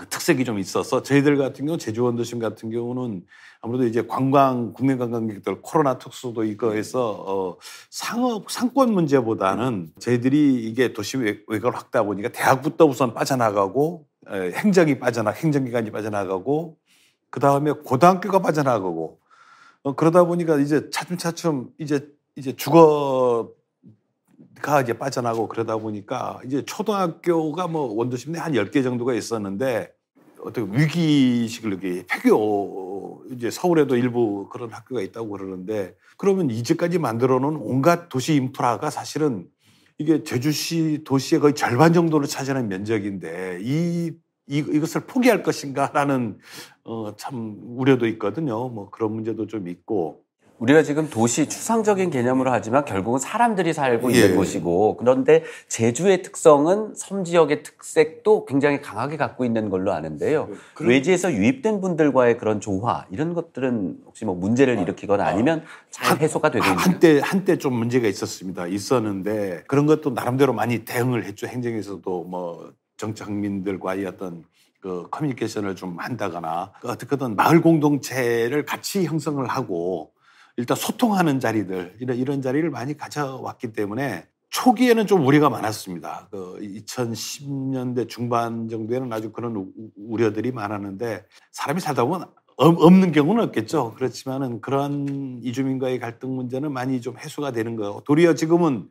그 특색이 좀 있어서 저희들 같은 경우 제주원 도심 같은 경우는 아무래도 이제 관광 국민 관광객들 코로나 특수도 이거에서 어, 상업 상권 문제보다는 저희들이 이게 도시 외곽을 확다 보니까 대학부터 우선 빠져나가고 에, 행정이 빠져나 행정기관이 빠져나가고 그 다음에 고등학교가 빠져나가고 어, 그러다 보니까 이제 차츰차츰 이제 이제 주거 가 이제 빠져나고 그러다 보니까 이제 초등학교가 뭐 원도심내 한열 개 정도가 있었는데 어떻게 위기식을 이렇게 폐교 이제 서울에도 일부 그런 학교가 있다고 그러는데 그러면 이제까지 만들어 놓은 온갖 도시 인프라가 사실은 이게 제주시 도시의 거의 절반 정도를 차지하는 면적인데 이, 이 이것을 포기할 것인가라는 어, 참 우려도 있거든요. 뭐 그런 문제도 좀 있고 우리가 지금 도시 추상적인 개념으로 하지만 결국은 사람들이 살고 있는 예. 곳이고 그런데 제주의 특성은 섬 지역의 특색도 굉장히 강하게 갖고 있는 걸로 아는데요. 그, 그럼... 외지에서 유입된 분들과의 그런 조화 이런 것들은 혹시 뭐 문제를 아, 일으키거나 아, 아니면 잘 해소가 되고 있나요? 한때 한때 좀 문제가 있었습니다. 있었는데 그런 것도 나름대로 많이 대응을 했죠. 행정에서도 뭐 정착민들과의 어떤 그 커뮤니케이션을 좀 한다거나 그 어떻게든 마을 공동체를 같이 형성을 하고 일단 소통하는 자리들 이런 이런 자리를 많이 가져왔기 때문에 초기에는 좀 우려가 많았습니다. 그 2010년대 중반 정도에는 아주 그런 우, 우려들이 많았는데 사람이 살다 보면 없는 경우는 없겠죠. 그렇지만은 그런 이주민과의 갈등 문제는 많이 좀 해소가 되는 거고 도리어 지금은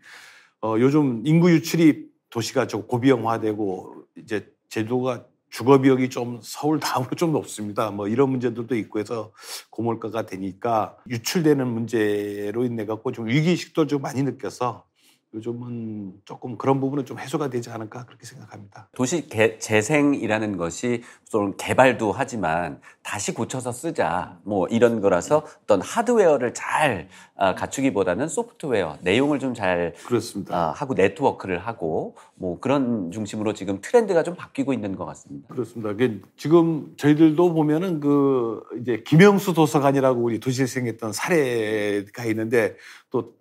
어 요즘 인구 유출이 도시가 좀 고비영화되고 이제 제도가 주거 비용이 좀 서울 다음으로 좀 높습니다. 뭐 이런 문제들도 있고 해서 고물가가 되니까 유출되는 문제로 인해 갖고 좀 위기식도 좀 많이 느껴서 요즘은 조금 그런 부분은 좀 해소가 되지 않을까 그렇게 생각합니다. 도시 개, 재생이라는 것이 좀 개발도 하지만 다시 고쳐서 쓰자 뭐 이런 거라서 어떤 하드웨어를 잘 아, 갖추기보다는 소프트웨어 내용을 좀 잘 그렇습니다. 아, 하고 네트워크를 하고 뭐 그런 중심으로 지금 트렌드가 좀 바뀌고 있는 것 같습니다. 그렇습니다. 지금 저희들도 보면은 그 이제 김영수 도서관이라고 우리 도시재생했던 사례가 있는데 또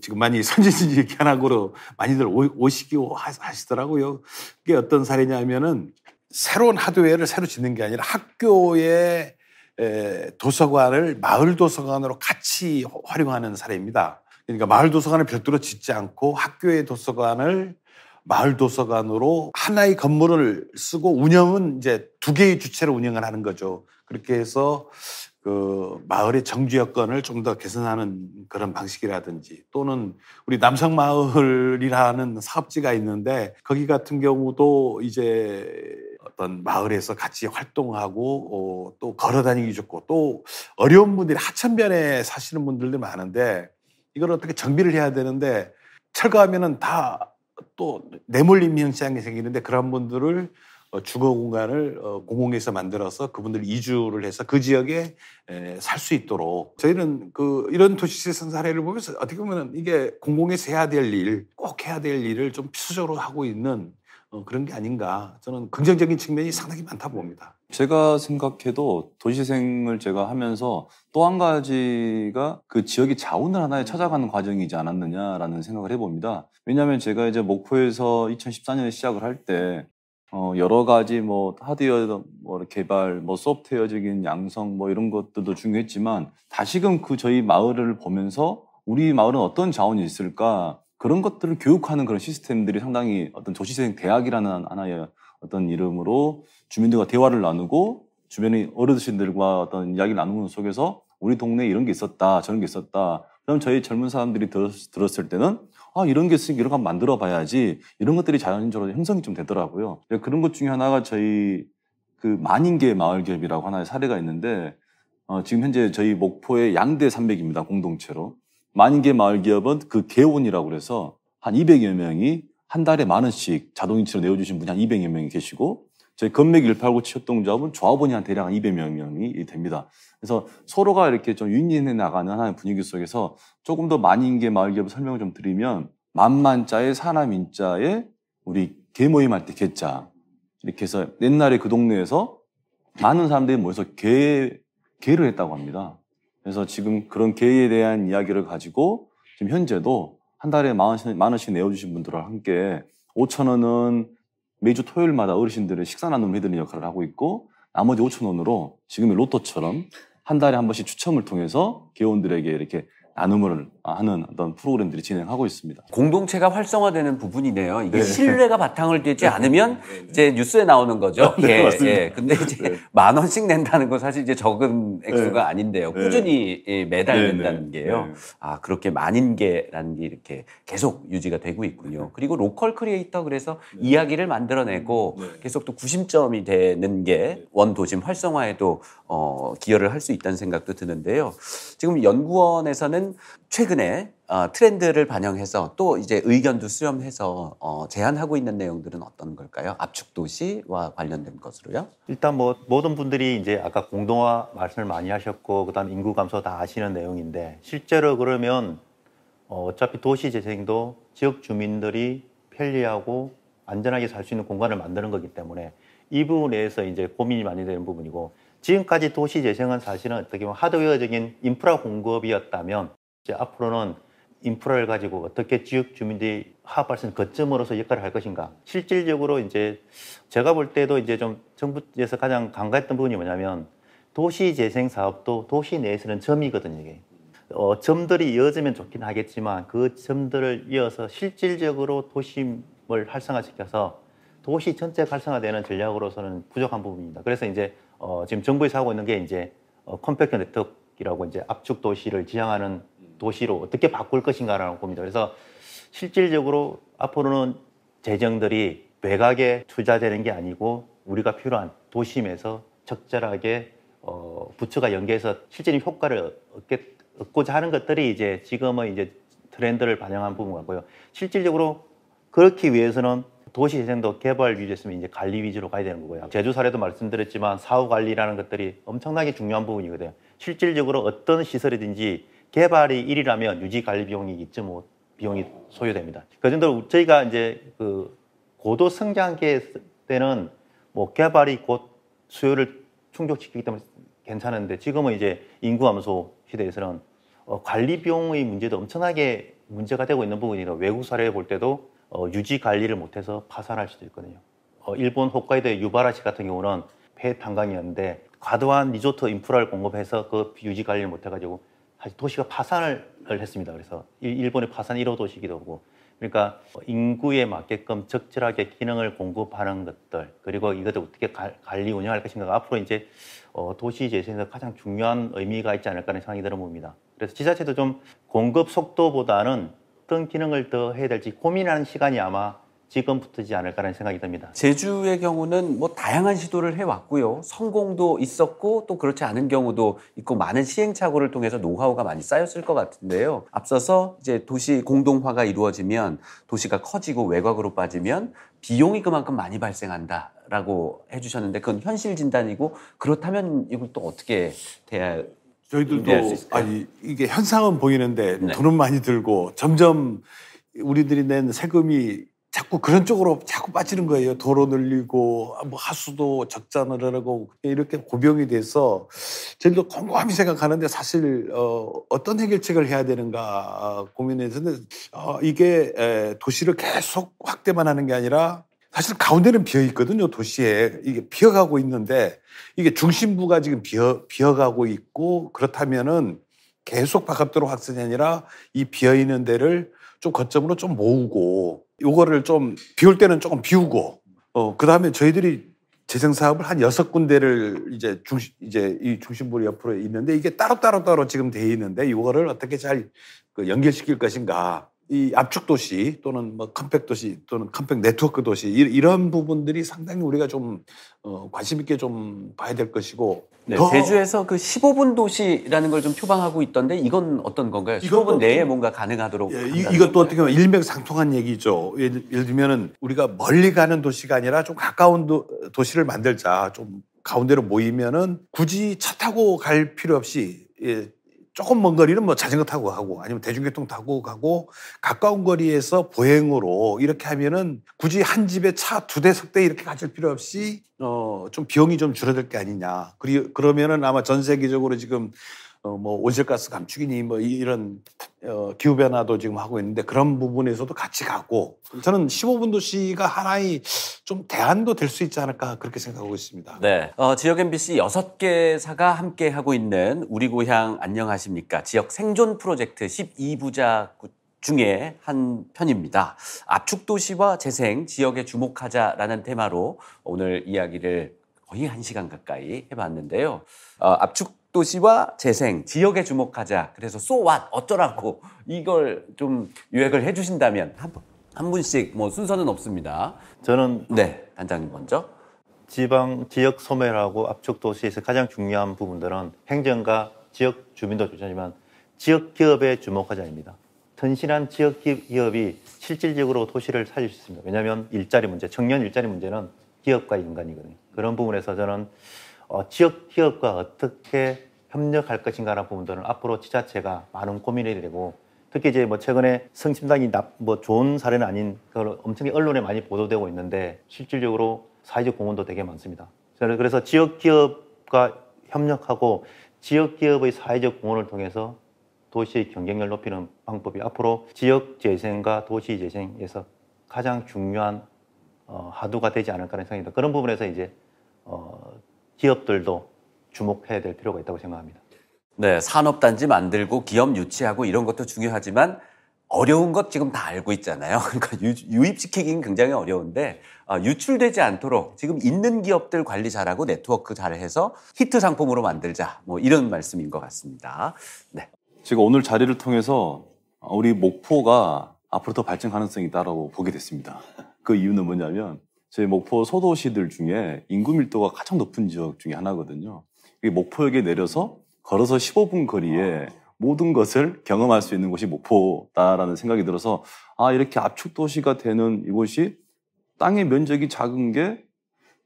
지금 많이 선진지 얘기 하나로 많이들 오시기고 하시더라고요. 그게 어떤 사례냐면은 새로운 하드웨어를 새로 짓는 게 아니라 학교의 도서관을 마을 도서관으로 같이 활용하는 사례입니다. 그러니까 마을 도서관을 별도로 짓지 않고 학교의 도서관을 마을 도서관으로 하나의 건물을 쓰고 운영은 이제 두 개의 주체로 운영을 하는 거죠. 그렇게 해서 그 마을의 정주 여건을 좀 더 개선하는 그런 방식이라든지 또는 우리 남성 마을이라는 사업지가 있는데 거기 같은 경우도 이제 어떤 마을에서 같이 활동하고 어, 또 걸어 다니기 좋고 또 어려운 분들이 하천변에 사시는 분들도 많은데 이걸 어떻게 정비를 해야 되는데 철거하면은 다 또 내몰림 현상이 생기는데 그런 분들을 어, 주거 공간을 어, 공공에서 만들어서 그분들 이주를 해서 그 지역에 살 수 있도록 저희는 그 이런 도시재생 사례를 보면서 어떻게 보면 이게 공공에서 해야 될 일, 꼭 해야 될 일을 좀 필수적으로 하고 있는 어, 그런 게 아닌가 저는 긍정적인 측면이 상당히 많다 봅니다. 제가 생각해도 도시생을 제가 하면서 또 한 가지가 그 지역의 자원을 하나에 찾아가는 과정이지 않았느냐라는 생각을 해봅니다. 왜냐하면 제가 이제 목포에서 2014년에 시작을 할때 어, 여러 가지 뭐 하드웨어 뭐 개발, 뭐 소프트웨어적인 양성 뭐 이런 것들도 중요했지만 다시금 그 저희 마을을 보면서 우리 마을은 어떤 자원이 있을까 그런 것들을 교육하는 그런 시스템들이 상당히 어떤 조시생 대학이라는 하나의 어떤 이름으로 주민들과 대화를 나누고 주변의 어르신들과 어떤 이야기를 나누는 속에서 우리 동네에 이런 게 있었다 저런 게 있었다 그럼 저희 젊은 사람들이 들었, 들었을 때는 아, 이런 게 있으니까 이런 거 만들어 봐야지. 이런 것들이 자연적으로 형성이 좀 되더라고요. 네, 그런 것 중에 하나가 저희 그 만인계 마을기업이라고 하나의 사례가 있는데, 어, 지금 현재 저희 목포의 양대 산맥입니다. 공동체로. 만인계 마을기업은 그 개원이라고 그래서 한 200여 명이 한 달에 만 원씩 자동이체로 내어주신 분이 한 200여 명이 계시고, 저희 건맥 189 취업동조합은 조합원이 한 대략 2 0 0 명이 됩니다. 그래서 서로가 이렇게 좀 윈윈해 나가는 하나의 분위기 속에서 조금 더 많은 게 마을기업을 설명을 좀 드리면 만만자에 사람인자에 우리 개모임할 때 개자 이렇게 해서 옛날에 그 동네에서 많은 사람들이 모여서 개 개를 했다고 합니다. 그래서 지금 그런 개에 대한 이야기를 가지고 지금 현재도 한 달에 만 원씩, 만 원씩 내어주신 분들과 함께 5천 원은 매주 토요일마다 어르신들의 식사 나눔을 해드리는 역할을 하고 있고 나머지 5천 원으로 지금의 로또처럼 한 달에 한 번씩 추첨을 통해서 개원들에게 이렇게 나눔을 하는 어떤 프로그램들이 진행하고 있습니다. 공동체가 활성화되는 부분이네요. 이게 네. 신뢰가 바탕을 되지 네. 않으면 네. 네. 이제 뉴스에 나오는 거죠. 아, 네, 예, 맞습니다. 예. 근데 이제 네. 만 원씩 낸다는 건 사실 이제 적은 액수가 네. 아닌데요. 꾸준히 예, 매달 낸다는 게요. 아, 그렇게 만인계라는 게 이렇게 계속 유지가 되고 있군요. 그리고 로컬 크리에이터 그래서 이야기를 만들어내고 음, 계속 또 구심점이 되는 게 원도심 활성화에도 어, 기여를 할 수 있다는 생각도 드는데요. 지금 연구원에서는 저희는 최근에 어, 트렌드를 반영해서 또 이제 의견도 수렴해서 어, 제안하고 있는 내용들은 어떤 걸까요? 압축 도시와 관련된 것으로요. 일단 뭐 모든 분들이 이제 아까 공동화 말씀을 많이 하셨고 그다음 인구 감소 다 아시는 내용인데 실제로 그러면 어, 어차피 도시 재생도 지역 주민들이 편리하고 안전하게 살 수 있는 공간을 만드는 거기 때문에 이 부분에서 이제 고민이 많이 되는 부분이고 지금까지 도시 재생은 사실은 어떻게 보면 하드웨어적인 인프라 공급이었다면 이제 앞으로는 인프라를 가지고 어떻게 지역 주민들이 하합할수있는 거점으로서 역할을 할 것인가. 실질적으로 이제 제가 볼 때도 이제 좀 정부에서 가장 간과했던 부분이 뭐냐면 도시 재생 사업도 도시 내에서는 점이거든요, 이게. 어, 점들이 이어지면 좋긴 하겠지만 그 점들을 이어서 실질적으로 도심을 활성화시켜서 도시 전체 활성화되는 전략으로서는 부족한 부분입니다. 그래서 이제 어, 지금 정부에서 하고 있는 게 이제 어, 컴팩트 네트워크라고 이제 압축 도시를 지향하는 도시로 어떻게 바꿀 것인가라는 겁니다. 그래서 실질적으로 앞으로는 재정들이 외곽에 투자되는 게 아니고 우리가 필요한 도심에서 적절하게 어, 부처가 연계해서 실제적인 효과를 얻게, 얻고자 하는 것들이 이제 지금은 이제 트렌드를 반영한 부분 같고요. 실질적으로 그렇기 위해서는 도시재생도 개발 위주였으면 이제 관리 위주로 가야 되는 거고요. 제주 사례도 말씀드렸지만 사후 관리라는 것들이 엄청나게 중요한 부분이거든요. 실질적으로 어떤 시설이든지 개발이 1이라면 유지 관리 비용이 2.5 뭐 비용이 소요됩니다. 그 정도로 저희가 이제 그 고도 성장기 때는 뭐 개발이 곧 수요를 충족시키기 때문에 괜찮은데 지금은 이제 인구 감소 시대에서는 어 관리 비용의 문제도 엄청나게 문제가 되고 있는 부분이라 외국 사례 볼 때도 어, 유지 관리를 못해서 파산할 수도 있거든요. 어, 일본 홋카이도의 유바라시 같은 경우는 폐탄광이었는데 과도한 리조트 인프라를 공급해서 그 유지 관리를 못해가지고 사실 도시가 파산을 했습니다. 그래서 일본의 파산 1호 도시기도 하고 그러니까 인구에 맞게끔 적절하게 기능을 공급하는 것들 그리고 이것을 어떻게 관리 운영할 것인가가 앞으로 이제 어, 도시 재생에서 가장 중요한 의미가 있지 않을까 하는 생각이 들어봅니다. 그래서 지자체도 좀 공급 속도보다는 어떤 기능을 더 해야 될지 고민하는 시간이 아마 지금부터지 않을까라는 생각이 듭니다. 제주의 경우는 뭐 다양한 시도를 해왔고요. 성공도 있었고 또 그렇지 않은 경우도 있고 많은 시행착오를 통해서 노하우가 많이 쌓였을 것 같은데요. 앞서서 이제 도시 공동화가 이루어지면 도시가 커지고 외곽으로 빠지면 비용이 그만큼 많이 발생한다. 라고 해주셨는데 그건 현실 진단이고 그렇다면 이걸 또 어떻게 돼야 저희들도 네, 아니 이게 현상은 보이는데 네. 돈은 많이 들고 점점 우리들이 낸 세금이 자꾸 그런 쪽으로 자꾸 빠지는 거예요. 도로 늘리고 뭐 하수도 적자 늘어나고 이렇게 고병이 돼서 저희도 곰곰이 생각하는데 사실 어, 어떤 해결책을 해야 되는가 아, 고민했는데 어, 이게 에, 도시를 계속 확대만 하는 게 아니라 사실 가운데는 비어 있거든요, 도시에. 이게 비어가고 있는데 이게 중심부가 지금 비어, 비어가고 있고 그렇다면은 계속 바깥으로 확산이 아니라 이 비어 있는 데를 좀 거점으로 좀 모으고 요거를 좀비울 때는 조금 비우고 어, 그 다음에 저희들이 재생 사업을 한 여섯 군데를 이제 중 이제 이 중심부 옆으로 있는데 이게 따로따로따로 지금 돼 있는데 요거를 어떻게 잘그 연결시킬 것인가 이 압축 도시 또는 뭐 컴팩 도시 또는 컴팩 네트워크 도시 이런 부분들이 상당히 우리가 좀 어, 관심 있게 좀 봐야 될 것이고 네, 제주에서 그 15분 도시라는 걸 좀 표방하고 있던데 이건 어떤 건가요? 15분 내에 뭔가 가능하도록 예, 이것도 어떻게 보면 일맥상통한 얘기죠. 예를, 예를 들면은 우리가 멀리 가는 도시가 아니라 좀 가까운 도, 도시를 만들자 좀 가운데로 모이면은 굳이 차 타고 갈 필요 없이 예, 조금 먼 거리는 뭐 자전거 타고 가고 아니면 대중교통 타고 가고 가까운 거리에서 보행으로 이렇게 하면은 굳이 한 집에 차 두 대, 석대 이렇게 가질 필요 없이 어, 좀 비용이 좀 줄어들 게 아니냐. 그리, 그러면은 아마 전 세계적으로 지금 어, 뭐 온실가스 감축이니 뭐 이런 어, 기후 변화도 지금 하고 있는데 그런 부분에서도 같이 가고 저는 15분 도시가 하나의 좀 대안도 될 수 있지 않을까 그렇게 생각하고 있습니다. 네. 어, 지역 MBC 여섯 개사가 함께 하고 있는 우리 고향 안녕하십니까 지역 생존 프로젝트 12부작 중에 한 편입니다. 압축 도시와 재생 지역에 주목하자라는 테마로 오늘 이야기를 거의 한 시간 가까이 해봤는데요. 어, 압축 도시와 재생, 지역에 주목하자. 그래서 so what, 어쩌라고 이걸 좀요약을 해주신다면 한, 한 분씩 뭐 순서는 없습니다. 저는 네 단장님 먼저. 지방 지역 소멸하고 압축 도시에서 가장 중요한 부분들은 행정과 지역 주민도 중요하지만 지역 기업에 주목하자입니다. 튼실한 지역 기업이 실질적으로 도시를 살릴 수 있습니다. 왜냐하면 일자리 문제, 청년 일자리 문제는 기업과 인간이거든요. 그런 부분에서 저는 어, 지역 기업과 어떻게 협력할 것인가라는 부분들은 앞으로 지자체가 많은 고민이 되고 특히 이제 뭐 최근에 성심당이 나, 뭐 좋은 사례는 아닌 그걸 엄청 언론에 많이 보도되고 있는데 실질적으로 사회적 공헌도 되게 많습니다. 저는 그래서 지역 기업과 협력하고 지역 기업의 사회적 공헌을 통해서 도시의 경쟁력을 높이는 방법이 앞으로 지역 재생과 도시 재생에서 가장 중요한 어, 하두가 되지 않을까 하는 생각입니다. 그런 부분에서 이제 어, 기업들도 주목해야 될 필요가 있다고 생각합니다. 네, 산업단지 만들고 기업 유치하고 이런 것도 중요하지만 어려운 것 지금 다 알고 있잖아요. 그러니까 유, 입시키기는 굉장히 어려운데 아, 유출되지 않도록 지금 있는 기업들 관리 잘하고 네트워크 잘해서 히트 상품으로 만들자 뭐 이런 말씀인 것 같습니다. 네. 제가 오늘 자리를 통해서 우리 목포가 앞으로 더 발전 가능성이 있다라고 보게 됐습니다. 그 이유는 뭐냐면 저희 목포 소도시들 중에 인구 밀도가 가장 높은 지역 중에 하나거든요. 목포역에 내려서 걸어서 15분 거리에 모든 것을 경험할 수 있는 곳이 목포다라는 생각이 들어서 아 이렇게 압축 도시가 되는 이곳이 땅의 면적이 작은 게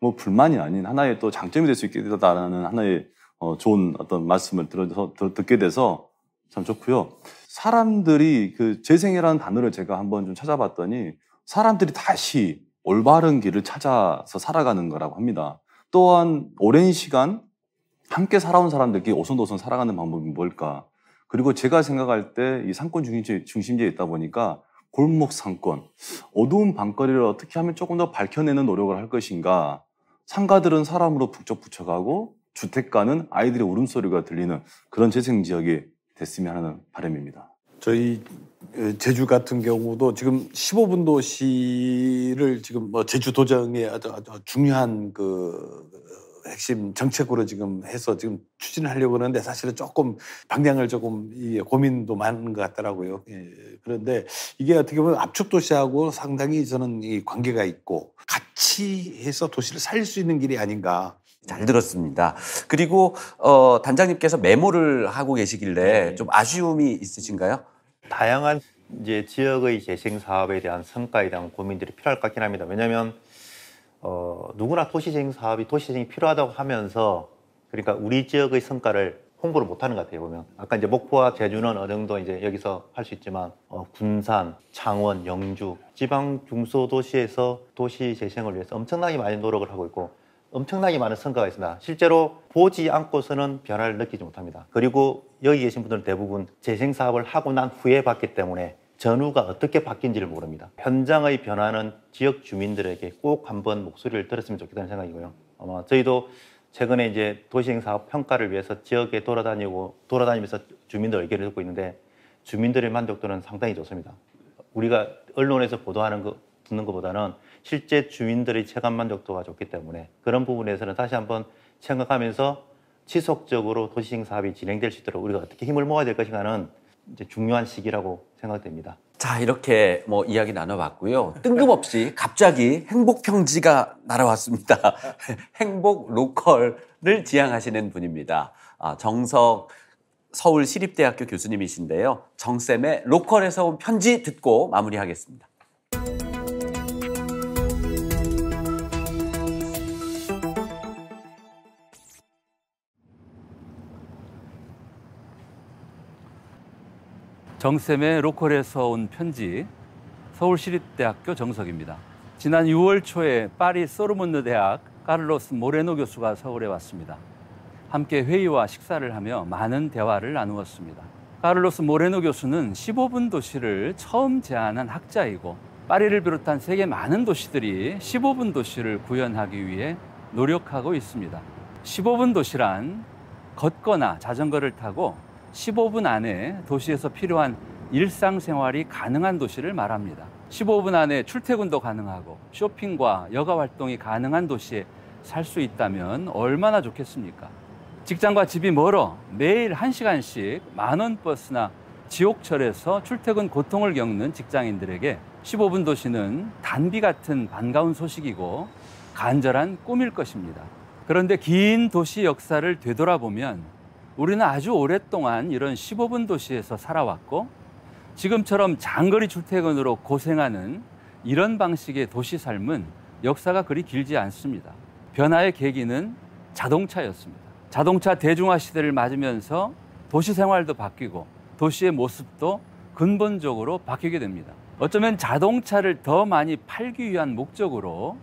뭐 불만이 아닌 하나의 또 장점이 될 수 있겠다라는 게 하나의 어, 좋은 어떤 말씀을 들어서 듣게 돼서 참 좋고요. 사람들이 그 재생이라는 단어를 제가 한번 좀 찾아봤더니 사람들이 다시 올바른 길을 찾아서 살아가는 거라고 합니다. 또한 오랜 시간 함께 살아온 사람들끼리 오손도손 살아가는 방법이 뭘까? 그리고 제가 생각할 때 이 상권 중심지, 중심지에 있다 보니까 골목 상권, 어두운 방거리를 어떻게 하면 조금 더 밝혀내는 노력을 할 것인가? 상가들은 사람으로 북적북적하고 주택가는 아이들의 울음소리가 들리는 그런 재생 지역이 됐으면 하는 바람입니다. 저희 어, 제주 같은 경우도 지금 15분도 시를 지금 뭐 제주 도정의 아주 아주 중요한 그, 그 핵심 정책으로 지금 해서 지금 추진을 하려고 하는데 사실은 조금 방향을 조금 고민도 많은 것 같더라고요. 예. 그런데 이게 어떻게 보면 압축 도시하고 상당히 저는 이 관계가 있고 같이 해서 도시를 살릴 수 있는 길이 아닌가. 잘 들었습니다. 그리고 어, 단장님께서 메모를 하고 계시길래 네. 좀 아쉬움이 있으신가요? 다양한 이제 지역의 재생 사업에 대한 성과에 대한 고민들이 필요할 것 같긴 합니다. 왜냐하면 어, 누구나 도시재생 사업이 도시재생이 필요하다고 하면서 그러니까 우리 지역의 성과를 홍보를 못하는 것 같아요 보면 아까 이제 목포와 제주는 어느 정도 이제 여기서 할 수 있지만 어, 군산, 창원, 영주 지방 중소도시에서 도시 재생을 위해서 엄청나게 많이 노력을 하고 있고 엄청나게 많은 성과가 있습니다. 실제로 보지 않고서는 변화를 느끼지 못합니다. 그리고 여기 계신 분들은 대부분 재생 사업을 하고 난 후에 봤기 때문에 전후가 어떻게 바뀐지를 모릅니다. 현장의 변화는 지역 주민들에게 꼭 한번 목소리를 들었으면 좋겠다는 생각이고요. 아마 저희도 최근에 이제 도시행 사업 평가를 위해서 지역에 돌아다니고 돌아다니면서 주민들 의견을 듣고 있는데 주민들의 만족도는 상당히 좋습니다. 우리가 언론에서 보도하는 거 듣는 것보다는 실제 주민들의 체감 만족도가 좋기 때문에 그런 부분에서는 다시 한번 생각하면서 지속적으로 도시행 사업이 진행될 수 있도록 우리가 어떻게 힘을 모아야 될 것인가는 이제 중요한 시기라고 생각됩니다. 자, 이렇게 뭐 이야기 나눠봤고요. 뜬금없이 갑자기 행복평지가 날아왔습니다. 행복 로컬을 지향하시는 분입니다. 아, 정석 서울시립대학교 교수님이신데요. 정쌤의 로컬에서 온 편지 듣고 마무리하겠습니다. 정쌤의 로컬에서 온 편지 서울시립대학교 정석입니다. 지난 6월 초에 파리 소르몬느 대학 카를로스 모레노 교수가 서울에 왔습니다. 함께 회의와 식사를 하며 많은 대화를 나누었습니다. 카를로스 모레노 교수는 15분 도시를 처음 제안한 학자이고 파리를 비롯한 세계 많은 도시들이 15분 도시를 구현하기 위해 노력하고 있습니다. 15분 도시란 걷거나 자전거를 타고 15분 안에 도시에서 필요한 일상생활이 가능한 도시를 말합니다. 15분 안에 출퇴근도 가능하고 쇼핑과 여가 활동이 가능한 도시에 살 수 있다면 얼마나 좋겠습니까? 직장과 집이 멀어 매일 1시간씩 만원 버스나 지옥철에서 출퇴근 고통을 겪는 직장인들에게 15분 도시는 단비 같은 반가운 소식이고 간절한 꿈일 것입니다. 그런데 긴 도시 역사를 되돌아보면 우리는 아주 오랫동안 이런 15분 도시에서 살아왔고 지금처럼 장거리 출퇴근으로 고생하는 이런 방식의 도시 삶은 역사가 그리 길지 않습니다. 변화의 계기는 자동차였습니다. 자동차 대중화 시대를 맞으면서 도시 생활도 바뀌고 도시의 모습도 근본적으로 바뀌게 됩니다. 어쩌면 자동차를 더 많이 팔기 위한 목적으로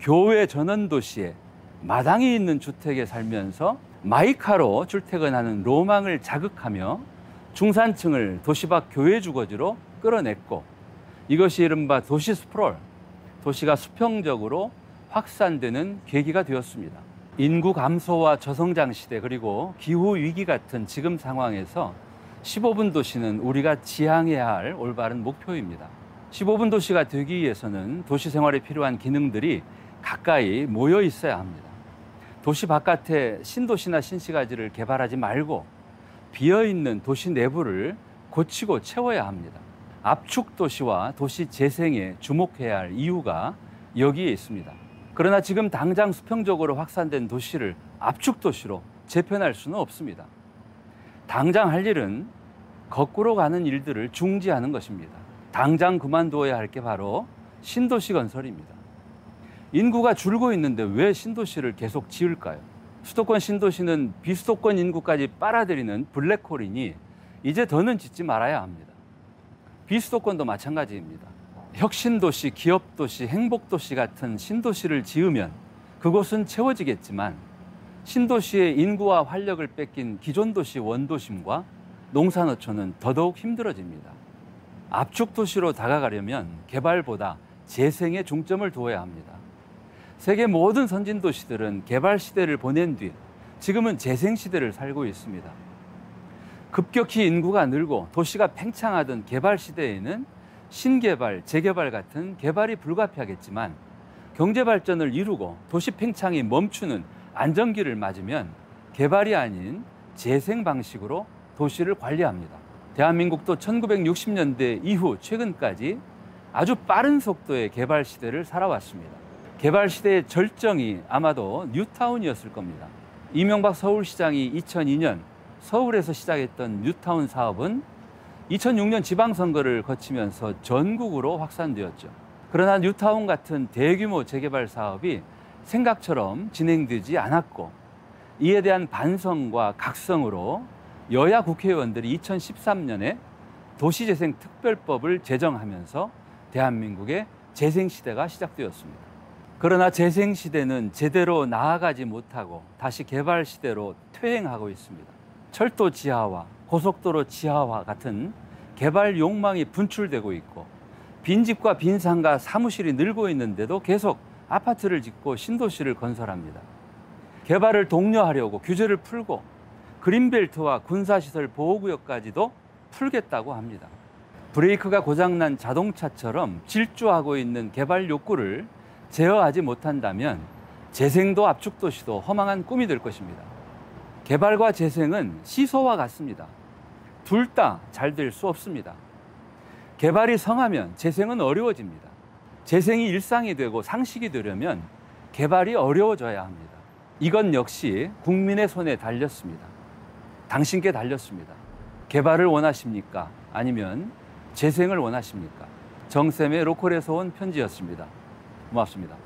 교외 전원 도시에 마당이 있는 주택에 살면서 마이카로 출퇴근하는 로망을 자극하며 중산층을 도시 밖 교외 주거지로 끌어냈고 이것이 이른바 도시 스프롤, 도시가 수평적으로 확산되는 계기가 되었습니다. 인구 감소와 저성장 시대 그리고 기후 위기 같은 지금 상황에서 15분 도시는 우리가 지향해야 할 올바른 목표입니다. 15분 도시가 되기 위해서는 도시 생활에 필요한 기능들이 가까이 모여 있어야 합니다. 도시 바깥에 신도시나 신시가지를 개발하지 말고 비어있는 도시 내부를 고치고 채워야 합니다. 압축 도시와 도시 재생에 주목해야 할 이유가 여기에 있습니다. 그러나 지금 당장 수평적으로 확산된 도시를 압축 도시로 재편할 수는 없습니다. 당장 할 일은 거꾸로 가는 일들을 중지하는 것입니다. 당장 그만두어야 할 게 바로 신도시 건설입니다. 인구가 줄고 있는데 왜 신도시를 계속 지을까요? 수도권 신도시는 비수도권 인구까지 빨아들이는 블랙홀이니 이제 더는 짓지 말아야 합니다. 비수도권도 마찬가지입니다. 혁신도시, 기업도시, 행복도시 같은 신도시를 지으면 그곳은 채워지겠지만 신도시의 인구와 활력을 뺏긴 기존 도시 원도심과 농산어촌은 더더욱 힘들어집니다. 압축 도시로 다가가려면 개발보다 재생에 중점을 두어야 합니다. 세계 모든 선진 도시들은 개발 시대를 보낸 뒤 지금은 재생 시대를 살고 있습니다. 급격히 인구가 늘고 도시가 팽창하던 개발 시대에는 신개발, 재개발 같은 개발이 불가피하겠지만 경제 발전을 이루고 도시 팽창이 멈추는 안정기를 맞으면 개발이 아닌 재생 방식으로 도시를 관리합니다. 대한민국도 1960년대 이후 최근까지 아주 빠른 속도의 개발 시대를 살아왔습니다. 개발 시대의 절정이 아마도 뉴타운이었을 겁니다. 이명박 서울시장이 2002년 서울에서 시작했던 뉴타운 사업은 2006년 지방선거를 거치면서 전국으로 확산되었죠. 그러나 뉴타운 같은 대규모 재개발 사업이 생각처럼 진행되지 않았고 이에 대한 반성과 각성으로 여야 국회의원들이 2013년에 도시재생특별법을 제정하면서 대한민국의 재생시대가 시작되었습니다. 그러나 재생 시대는 제대로 나아가지 못하고 다시 개발 시대로 퇴행하고 있습니다. 철도 지하화, 고속도로 지하화 같은 개발 욕망이 분출되고 있고 빈집과 빈상가 사무실이 늘고 있는데도 계속 아파트를 짓고 신도시를 건설합니다. 개발을 독려하려고 규제를 풀고 그린벨트와 군사시설 보호구역까지도 풀겠다고 합니다. 브레이크가 고장난 자동차처럼 질주하고 있는 개발 욕구를 제어하지 못한다면 재생도 압축도시도 허망한 꿈이 될 것입니다. 개발과 재생은 시소와 같습니다. 둘 다 잘 될 수 없습니다. 개발이 성하면 재생은 어려워집니다. 재생이 일상이 되고 상식이 되려면 개발이 어려워져야 합니다. 이건 역시 국민의 손에 달렸습니다. 당신께 달렸습니다. 개발을 원하십니까? 아니면 재생을 원하십니까? 정쌤의 로컬에서 온 편지였습니다. 고맙습니다.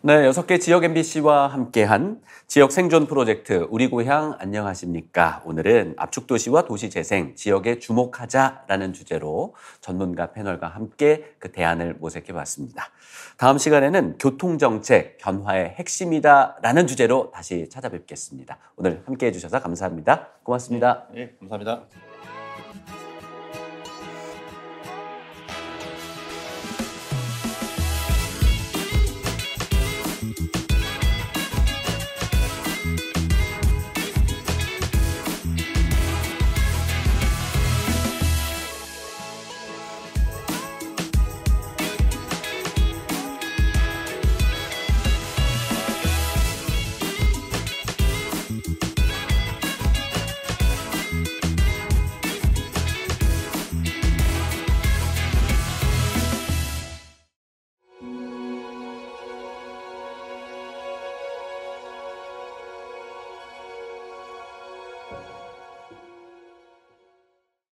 네, 여섯 개 지역 MBC와 함께한 지역 생존 프로젝트 우리 고향 안녕하십니까? 오늘은 압축 도시와 도시 재생 지역에 주목하자라는 주제로 전문가 패널과 함께 그 대안을 모색해 봤습니다. 다음 시간에는 교통 정책 변화의 핵심이다라는 주제로 다시 찾아뵙겠습니다. 오늘 함께 해 주셔서 감사합니다. 고맙습니다. 네, 네 감사합니다.